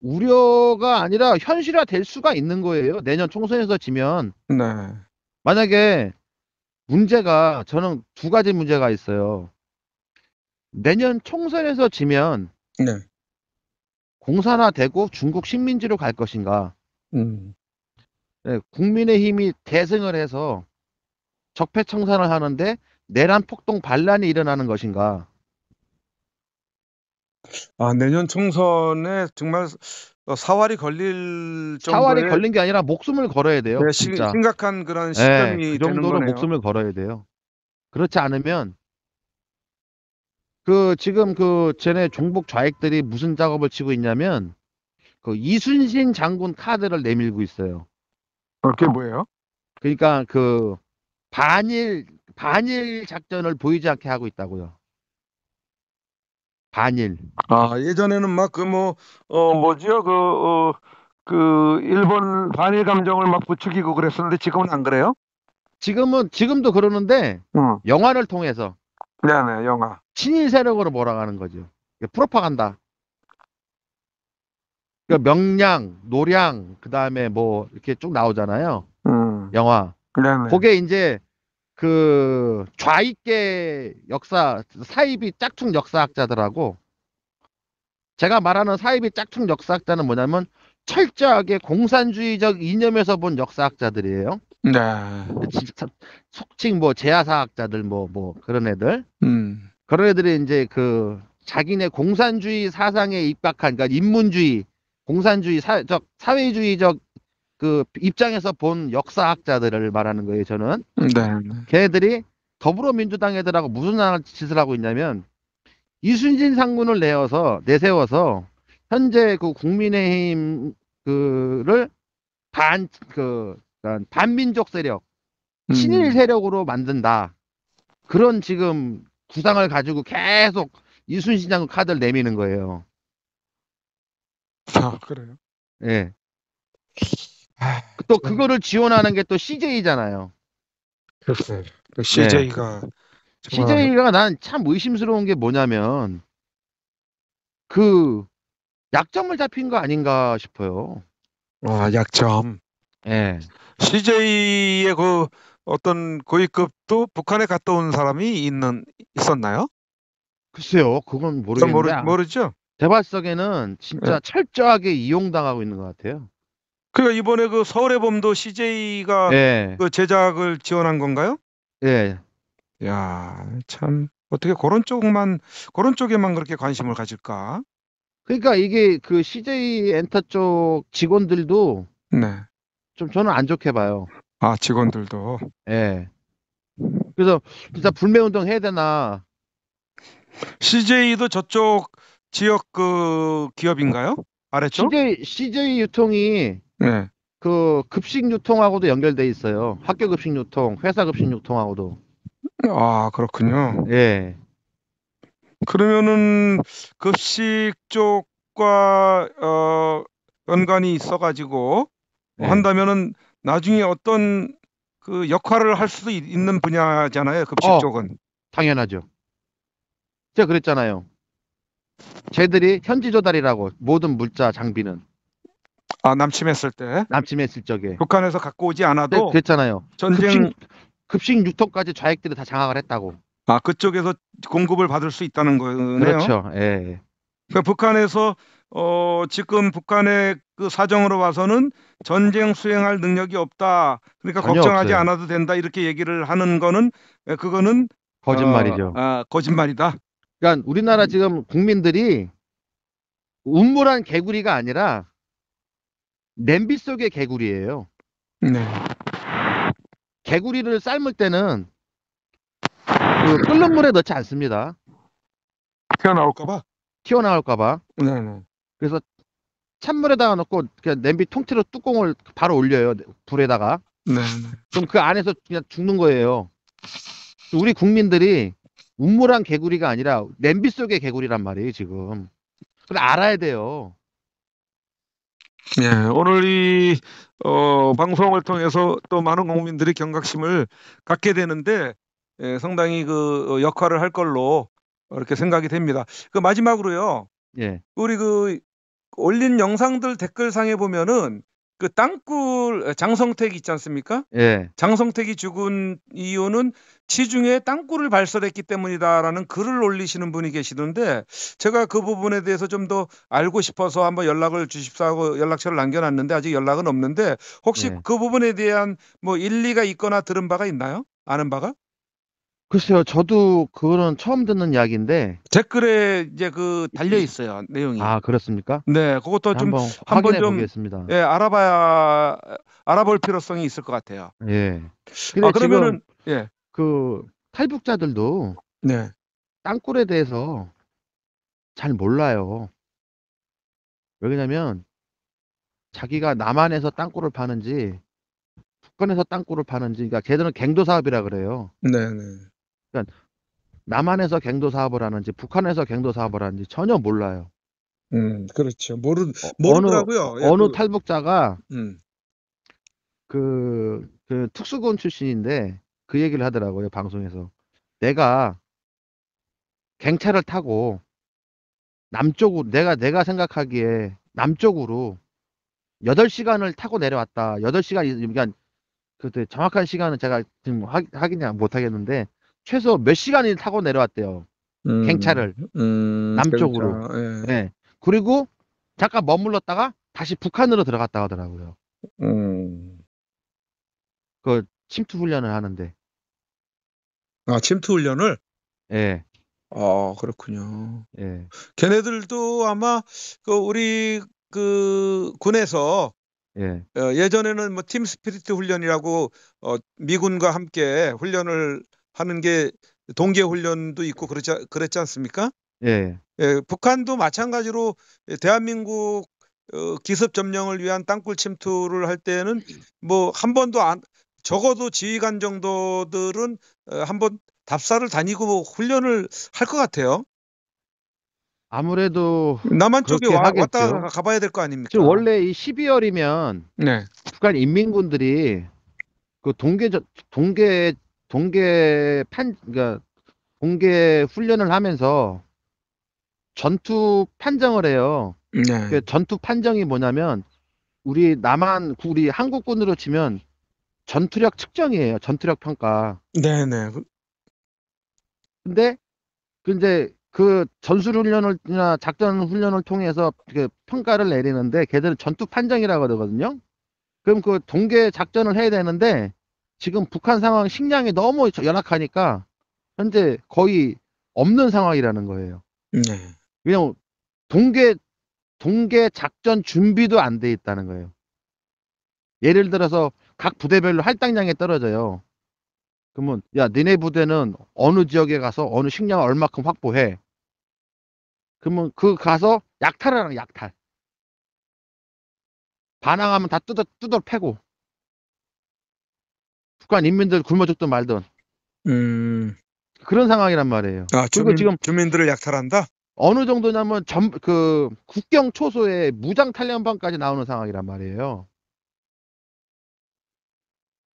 우려가 아니라 현실화 될 수가 있는 거예요. 내년 총선에서 지면. 네. 만약에 문제가 저는 두 가지 문제가 있어요. 내년 총선에서 지면 네. 공산화되고 중국 식민지로 갈 것인가? 음. 네, 국민의힘이 대승을 해서 적폐청산을 하는데 내란 폭동 반란이 일어나는 것인가? 아 내년 총선에 정말 어, 사활이 걸릴 정도의 사활이 걸린 게 아니라 목숨을 걸어야 돼요. 네, 진짜. 심각한 그런 네, 시점이 그 되는 정도로 거네요. 목숨을 걸어야 돼요. 그렇지 않으면 그 지금 그 쟤네 종북 좌익들이 무슨 작업을 치고 있냐면 그 이순신 장군 카드를 내밀고 있어요. 어, 그게 뭐예요? 그러니까 그 반일 반일 작전을 보이지 않게 하고 있다고요. 반일. 아, 예전에는 막 그 뭐 어 뭐지요? 그 어, 그 일본 반일 감정을 막 부추기고 그랬었는데 지금은 안 그래요? 지금은 지금도 그러는데 응. 영화를 통해서 네, 네, 영화. 친일 세력으로 몰아가는 거죠. 프로파간다. 그 명량, 노량, 그다음에 뭐 이렇게 쭉 나오잖아요. 음. 영화. 네, 네. 그게 이제 그 좌익계 역사 사이비 짝퉁 역사학자들하고 제가 말하는 사이비 짝퉁 역사학자는 뭐냐면 철저하게 공산주의적 이념에서 본 역사학자들이에요. 네. 진 속칭 뭐 제야사학자들 뭐뭐 뭐 그런 애들. 음. 그런 애들이 이제 그 자기네 공산주의 사상에 입각한 그러니까 인문주의, 공산주의 사적 사회주의적 그 입장에서 본 역사학자들을 말하는 거예요. 저는 네. 걔들이 더불어민주당 애들하고 무슨 짓을 하고 있냐면 이순신 상군을 내어서 내세워서 현재 그 국민의힘 그를 반그 그러니까 반민족 세력 음. 친일 세력으로 만든다 그런 지금 구상을 가지고 계속 이순신 장군 카드를 내미는 거예요. 아 그래요? 예. 아, 또 그거를 지원하는 게 또 CJ잖아요. 그렇습니다. 그 CJ가 CJ가 난 참 의심스러운 게 뭐냐면 그 약점을 잡힌 거 아닌가 싶어요. 아 약점. 예. CJ의 그 어떤 고위급도 북한에 갔다 온 사람이 있는 있었나요? 글쎄요, 그건 모르겠는데 모르, 모르죠. 대발석에는 진짜 예. 철저하게 이용당하고 있는 것 같아요. 그러니까 이번에 그 서울의 봄도 CJ가 예. 그 제작을 지원한 건가요? 예. 야, 참 어떻게 그런 쪽만 그런 쪽에만 그렇게 관심을 가질까? 그러니까 이게 그 CJ 엔터 쪽 직원들도 네. 좀 저는 안 좋게 봐요. 아, 직원들도. 예. 그래서 진짜 불매 운동 해야 되나? CJ도 저쪽 지역 그 기업인가요? 아래쪽? CJ, CJ 유통이 네. 그 급식 유통하고도 연결돼 있어요. 학교 급식 유통, 회사 급식 유통하고도. 아, 그렇군요. 예. 그러면은 급식 쪽과 어, 연관이 있어가지고 네. 한다면은 나중에 어떤 그 역할을 할 수도 있- 는 분야잖아요. 급식 어. 쪽은. 당연하죠. 제가 그랬잖아요. 쟤들이 현지 조달이라고 모든 물자 장비는 아 남침했을 때 남침했을 적에 북한에서 갖고 오지 않아도 네, 그랬잖아요. 전쟁 급식, 급식 6톤까지 좌익들이 다 장악을 했다고. 아 그쪽에서 공급을 받을 수 있다는 거네요. 그렇죠. 예. 그러니까 북한에서 어 지금 북한의 그 사정으로 봐서는 전쟁 수행할 능력이 없다. 그러니까 걱정하지 없어요. 않아도 된다 이렇게 얘기를 하는 거는 예, 그거는 거짓말이죠. 어, 아 거짓말이다. 그러니까 우리나라 지금 국민들이 운물한 개구리가 아니라 냄비 속의 개구리예요. 네. 개구리를 삶을 때는 그 끓는 물에 넣지 않습니다. 튀어나올까봐? 튀어나올까봐. 네네. 네. 그래서 찬물에다가 넣고 그냥 냄비 통째로 뚜껑을 바로 올려요 불에다가. 네네. 네. 그럼 그 안에서 그냥 죽는 거예요. 우리 국민들이 우물한 개구리가 아니라 냄비 속의 개구리란 말이에요 지금. 그걸 알아야 돼요. 예, 오늘 이 어, 방송을 통해서 또 많은 국민들이 경각심을 갖게 되는데 예, 상당히 그 어, 역할을 할 걸로 이렇게 생각이 됩니다. 그 마지막으로요. 예. 우리 그 올린 영상들 댓글상에 보면은 그 땅굴 어, 장성택 있지 않습니까? 예. 장성택이 죽은 이유는 시중에 땅굴을 발설했기 때문이다라는 글을 올리시는 분이 계시던데 제가 그 부분에 대해서 좀 더 알고 싶어서 한번 연락을 주십사 하고 연락처를 남겨놨는데 아직 연락은 없는데 혹시 예. 그 부분에 대한 뭐 일리가 있거나 들은 바가 있나요? 아는 바가? 글쎄요, 저도 그거는 처음 듣는 이야기인데. 댓글에 이제 그 달려 있어요 내용이. 아, 그렇습니까? 네, 그것도 네, 좀 한번 한번 확인해 좀 보겠습니다. 예, 알아봐야 알아볼 필요성이 있을 것 같아요. 예. 근아 그러면은 예, 그 탈북자들도 네, 땅굴에 대해서 잘 몰라요. 왜냐면 자기가 남한에서 땅굴을 파는지 북한에서 땅굴을 파는지, 그러니까 걔들은 갱도 사업이라 그래요. 네, 네. 그러니까 남한에서 갱도 사업을 하는지 북한에서 갱도 사업을 하는지 전혀 몰라요. 음, 그렇죠. 모르 어, 모르더라고요. 어느, 예, 어느 그... 탈북자가 음. 그, 그 특수군 출신인데 그 얘기를 하더라고요 방송에서 내가 갱차를 타고 남쪽으로 내가 내가 생각하기에 남쪽으로 8시간을 타고 내려왔다. 8시간 그러니까 그때 정확한 시간은 제가 지금 확, 확인이 못 하겠는데 최소 몇 시간이 타고 내려왔대요. 음, 갱차를 음, 남쪽으로. 예. 네. 그리고 잠깐 머물렀다가 다시 북한으로 들어갔다 하더라고요. 음. 그 침투 훈련을 하는데. 아 침투 훈련을? 예. 아 그렇군요. 예. 걔네들도 아마 그 우리 그 군에서 예. 어, 예전에는 뭐 팀 스피릿 훈련이라고 어, 미군과 함께 훈련을 하는 게 동계 훈련도 있고 그렇지 그랬지 않습니까? 예. 예. 북한도 마찬가지로 대한민국 어, 기습 점령을 위한 땅굴 침투를 할 때는 뭐 한 번도 안 적어도 지휘관 정도들은 어, 한번 답사를 다니고 뭐 훈련을 할 것 같아요. 아무래도 남한 쪽에 와, 왔다 가봐야 될 거 아닙니까? 지금 원래 이 12월이면 네. 북한 인민군들이 그 동계 동계 동계 판그니까 동계 훈련을 하면서 전투 판정을 해요. 네. 그 전투 판정이 뭐냐면 우리 남한 우리 한국군으로 치면 전투력 측정이에요. 전투력 평가. 네네. 근데 네. 근데 그, 그 전술 훈련을이나 작전 훈련을 통해서 그 평가를 내리는데 걔들은 전투 판정이라고 그러거든요. 그럼 그 동계 작전을 해야 되는데 지금 북한 상황 식량이 너무 연약하니까 현재 거의 없는 상황이라는 거예요. 네. 왜냐면 동계 동계 작전 준비도 안 돼 있다는 거예요. 예를 들어서 각 부대별로 할당량이 떨어져요. 그러면 야 니네 부대는 어느 지역에 가서 어느 식량 을 얼마큼 확보해. 그러면 그 가서 약탈하는 약탈. 반항하면 다 뜯어 뜯어 패고. 북한 인민들 굶어 죽든 말든 음. 그런 상황이란 말이에요. 아, 그리고 지금 주민들을 약탈한다. 어느 정도냐면 점, 그 국경 초소에 무장 탈련반까지 나오는 상황이란 말이에요.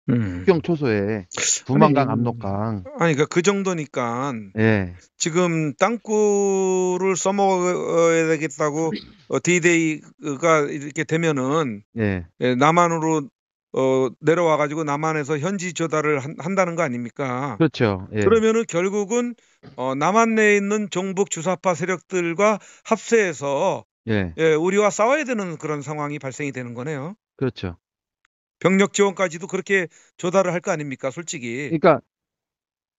음. 국경 초소에 부만강 압록강. 아니 그러니까 그 정도니까 예. 지금 땅굴을 써먹어야 되겠다고 어, 디데이가 이렇게 되면은 예. 예, 남한으로 어, 내려와 가지고 남한에서 현지 조달을 한, 다는거 아닙니까? 그렇죠. 예. 그러면은 결국은 어, 남한 내에 있는 종북 주사파 세력들과 합세해서 예. 예, 우리와 싸워야 되는 그런 상황이 발생이 되는 거네요. 그렇죠. 병력 지원까지도 그렇게 조달을 할 거 아닙니까? 솔직히. 그러니까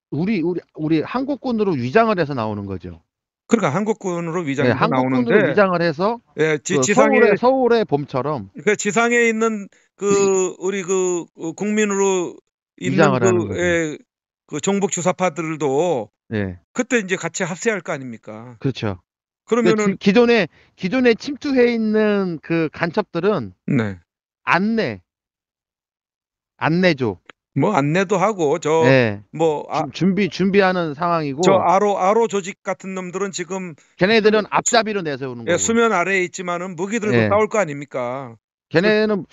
우리 우리 우리 한국군으로 위장을 해서 나오는 거죠. 그러니까 한국군으로 위장해서 네, 예, 한국군으로 나오는데 위장을 해서 예, 지, 그 상에 서울의, 서울의 봄처럼 그 지상에 있는 그 네. 우리 그 어, 국민으로 있는 그, 예, 그 정복 주사파들도 네. 그때 이제 같이 합세할 거 아닙니까? 그렇죠. 그러면은 기존에 기존에 침투해 있는 그 간첩들은 네. 안내 안내죠. 뭐 안내도 하고 저뭐 네. 뭐 아 준비 준비하는 상황이고 저 아로 아로 조직 같은 놈들은 지금 걔네들은 앞잡이로 내세우는 예, 거고 수면 아래에 있지만은 무기 들도 네. 싸울 거 아닙니까? 걔네는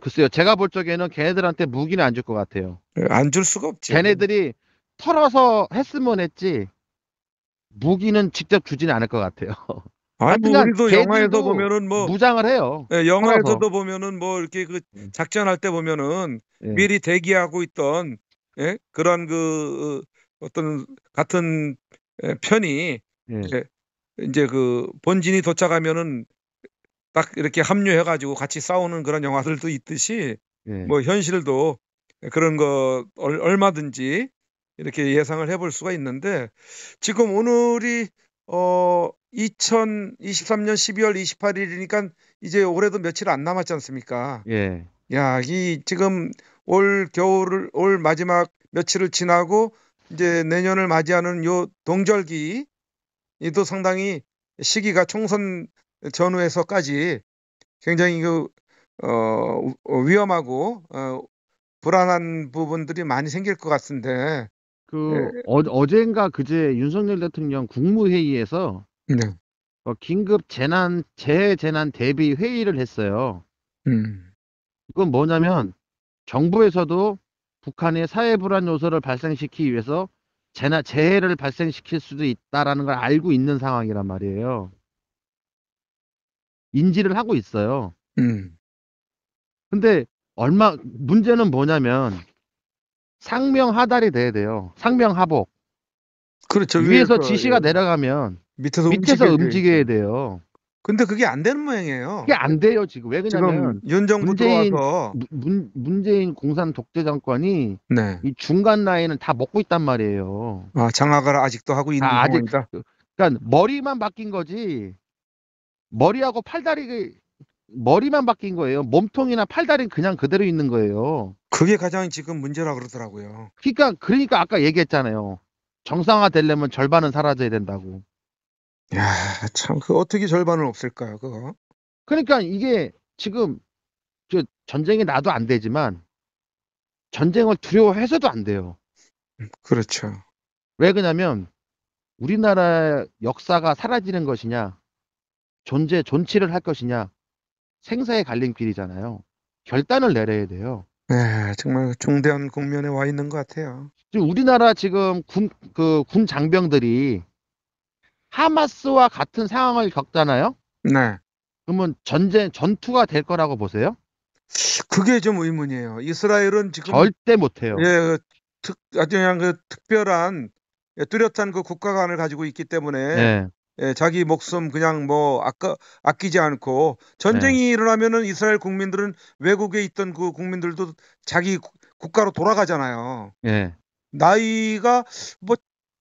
글쎄요. 제가 볼 적에는 걔네들한테 무기는 안 줄 것 같아요. 안 줄 수가 없지. 걔네들이 털어서 했으면 했지 무기는 직접 주지는 않을 것 같아요. 아니 뭐 우리도 영화에서 보면은 뭐 무장을 해요. 예, 영화에서도 털어서. 보면은 뭐 이렇게 그 작전할 때 보면은 예. 미리 대기하고 있던 예? 그런 그 어, 어떤 같은 예, 편이 예. 이제 그 본진이 도착하면은 딱 이렇게 합류해가지고 같이 싸우는 그런 영화들도 있듯이 네. 뭐 현실도 그런 거 얼마든지 이렇게 예상을 해볼 수가 있는데 지금 오늘이 어 2023년 12월 28일이니까 이제 올해도 며칠 안 남았지 않습니까? 예. 야, 이 지금 올 겨울을 올 마지막 며칠을 지나고 이제 내년을 맞이하는 요 동절기 이도 상당히 시기가 총선 전후에서까지 굉장히 그, 어, 어, 위험하고 어, 불안한 부분들이 많이 생길 것 같은데. 그 네. 어, 어젠가 그제 윤석열 대통령 국무회의에서 네. 어, 긴급 재난 재재난 대비 회의를 했어요. 음. 그건 뭐냐면 정부에서도 북한의 사회 불안 요소를 발생시키기 위해서 재나 재해를 발생시킬 수도 있다라는 걸 알고 있는 상황이란 말이에요. 인지를 하고 있어요. 음. 근데 얼마 문제는 뭐냐면 상명 하달이 돼야 돼요. 상명 하복. 그렇죠. 위에서 그 지시가 내려가면 밑에서, 밑에서 움직여야 돼요. 근데 그게 안 되는 모양이에요. 그게 안 돼요 지금 왜 그러냐면 윤 정부 문재인, 문, 재인 공산 독재 정권이 네. 이 중간 라인을 다 먹고 있단 말이에요. 아 장악을 아직도 하고 있는 아, 아직, 상황다 그러니까 머리만 바뀐 거지 머리하고 팔다리 머리만 바뀐 거예요. 몸통이나 팔다리는 그냥 그대로 있는 거예요. 그게 가장 지금 문제라 그러더라고요. 그러니까 그러니까 아까 얘기했잖아요. 정상화 되려면 절반은 사라져야 된다고. 야, 참 그 어떻게 절반은 없을까요, 그거? 그러니까 이게 지금 저 전쟁이 나도 안 되지만 전쟁을 두려워해서도 안 돼요. 음, 그렇죠. 왜 그러냐면 우리나라 역사가 사라지는 것이냐 존재 존치를 할 것이냐 생사의 갈림길이잖아요. 결단을 내려야 돼요. 네, 정말 중대한 국면에 와 있는 것 같아요. 지금 우리나라 지금 군그군 그 장병들이 하마스와 같은 상황을 겪잖아요. 네. 그러면 전쟁 전투가 될 거라고 보세요? 그게 좀 의문이에요. 이스라엘은 지금 절대 못해요. 예, 그 특 아주 그냥 그 특별한 뚜렷한 그 국가관을 가지고 있기 때문에 네. 예, 자기 목숨 그냥 뭐 아까 아끼지 않고 전쟁이 네. 일어나면은 이스라엘 국민들은 외국에 있던 그 국민들도 자기 국가로 돌아가잖아요. 예. 나이가 뭐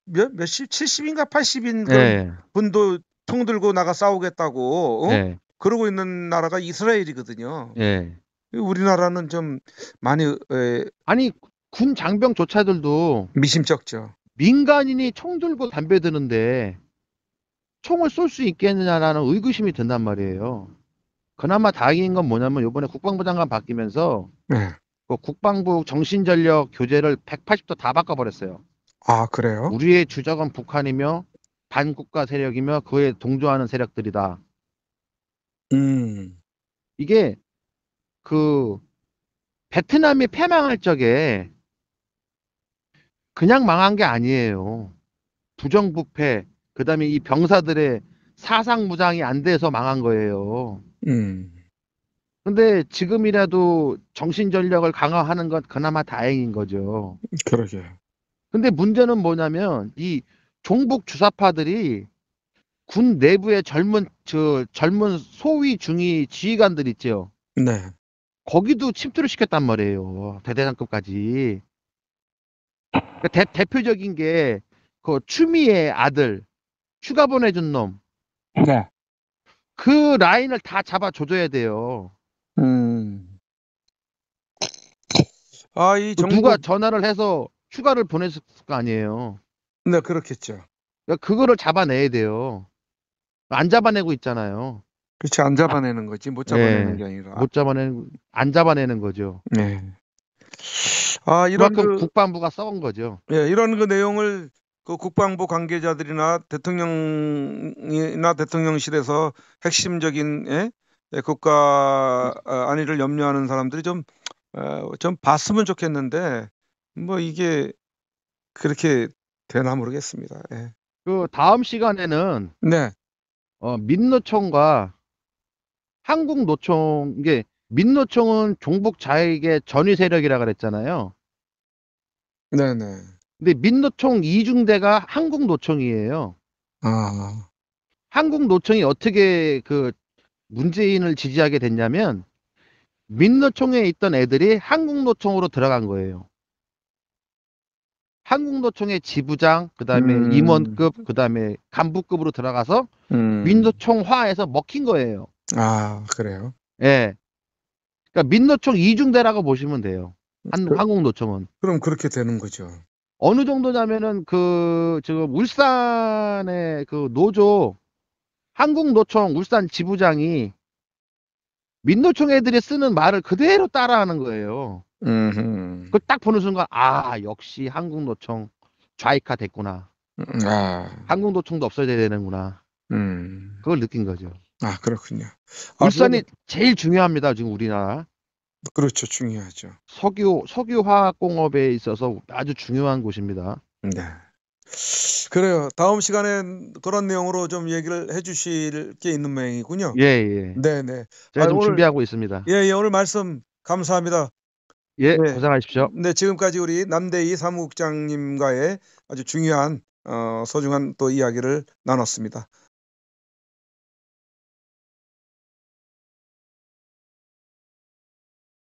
몇 몇십 70인가 80인 예, 그 예. 분도 총 들고 나가 싸우겠다고 어? 예. 그러고 있는 나라가 이스라엘이거든요. 예. 우리나라는 좀 많이 에, 예. 아니 군 장병조차들도 미심쩍죠. 민간인이 총 들고 담배 드는데 총을 쏠 수 있겠느냐라는 의구심이 든단 말이에요. 그나마 다행인 건 뭐냐면 이번에 국방부 장관 바뀌면서 네. 그 국방부 정신전력 교재를 180도 다 바꿔버렸어요. 아 그래요? 우리의 주적은 북한이며 반국가 세력이며 그에 동조하는 세력들이다. 음. 이게 그 베트남이 패망할 적에 그냥 망한 게 아니에요. 부정부패, 그 다음에 이 병사들의 사상 무장이 안 돼서 망한 거예요. 음. 근데 지금이라도 정신 전력을 강화하는 건 그나마 다행인 거죠. 그러게 근데 문제는 뭐냐면 이 종북 주사파들이 군 내부의 젊은 저 젊은 소위 중위 지휘관들 있죠. 네. 거기도 침투를 시켰단 말이에요. 대대장급까지. 그러니까 대, 표적인 게 그 추미애 아들 휴가 보내준 놈. 네. 그 라인을 다 잡아 줘줘야 돼요. 음. 아, 이 그 정부... 누가 전화를 해서 휴가를 보냈을 거 아니에요. 네, 그렇겠죠. 그러니까 그거를 잡아내야 돼요. 안 잡아내고 있잖아요. 그렇지, 안 잡아내는 거지. 못 아, 잡아내는 네, 게 예. 아니라. 못 잡아내는, 안 잡아내는 거죠. 네. 아, 이런 그, 국방부가 써온 거죠. 예, 이런 그 내용을 그 국방부 관계자들이나 대통령이나 대통령실에서 핵심적인 예? 예 국가 아, 안위를 염려하는 사람들이 좀좀 어, 좀 봤으면 좋겠는데 뭐 이게 그렇게 되나 모르겠습니다. 예. 그 다음 시간에는 네. 어, 민노총과 한국노총 이게 민노총은 종북 자익의 전위 세력이라 그랬잖아요. 네네. 네. 근데 민노총 이중대가 한국노총이에요. 아. 한국노총이 어떻게 그 문재인을 지지하게 됐냐면 민노총에 있던 애들이 한국노총으로 들어간 거예요. 한국노총의 지부장, 그 다음에 음. 임원급, 그 다음에 간부급으로 들어가서 음. 민노총화에서 먹힌 거예요. 아, 그래요? 예. 그러니까 민노총 이중대라고 보시면 돼요. 한, 그, 한국노총은. 그럼 그렇게 되는 거죠. 어느 정도냐면은 그 지금 울산의 그 노조 한국노총 울산 지부장이 민노총 애들이 쓰는 말을 그대로 따라하는 거예요. 그딱 보는 순간 아 역시 한국노총 좌익화 됐구나. 음, 아. 한국노총도 없어져야 되는구나. 음. 그걸 느낀 거죠. 아 그렇군요. 아, 울산이 아, 그건... 제일 중요합니다 지금 우리나라. 그렇죠. 중요하죠. 석유 석유화학 공업에 있어서 아주 중요한 곳입니다. 네. 그래요. 다음 시간엔 그런 내용으로 좀 얘기를 해주실 게 있는 모양이군요. 예, 예. 네, 네. 제가 아, 좀 오늘, 준비하고 있습니다. 예, 예. 오늘 말씀 감사합니다. 예, 네. 고생하십시오. 네, 지금까지 우리 남대희 사무국장님과의 아주 중요한 어, 소중한 또 이야기를 나눴습니다.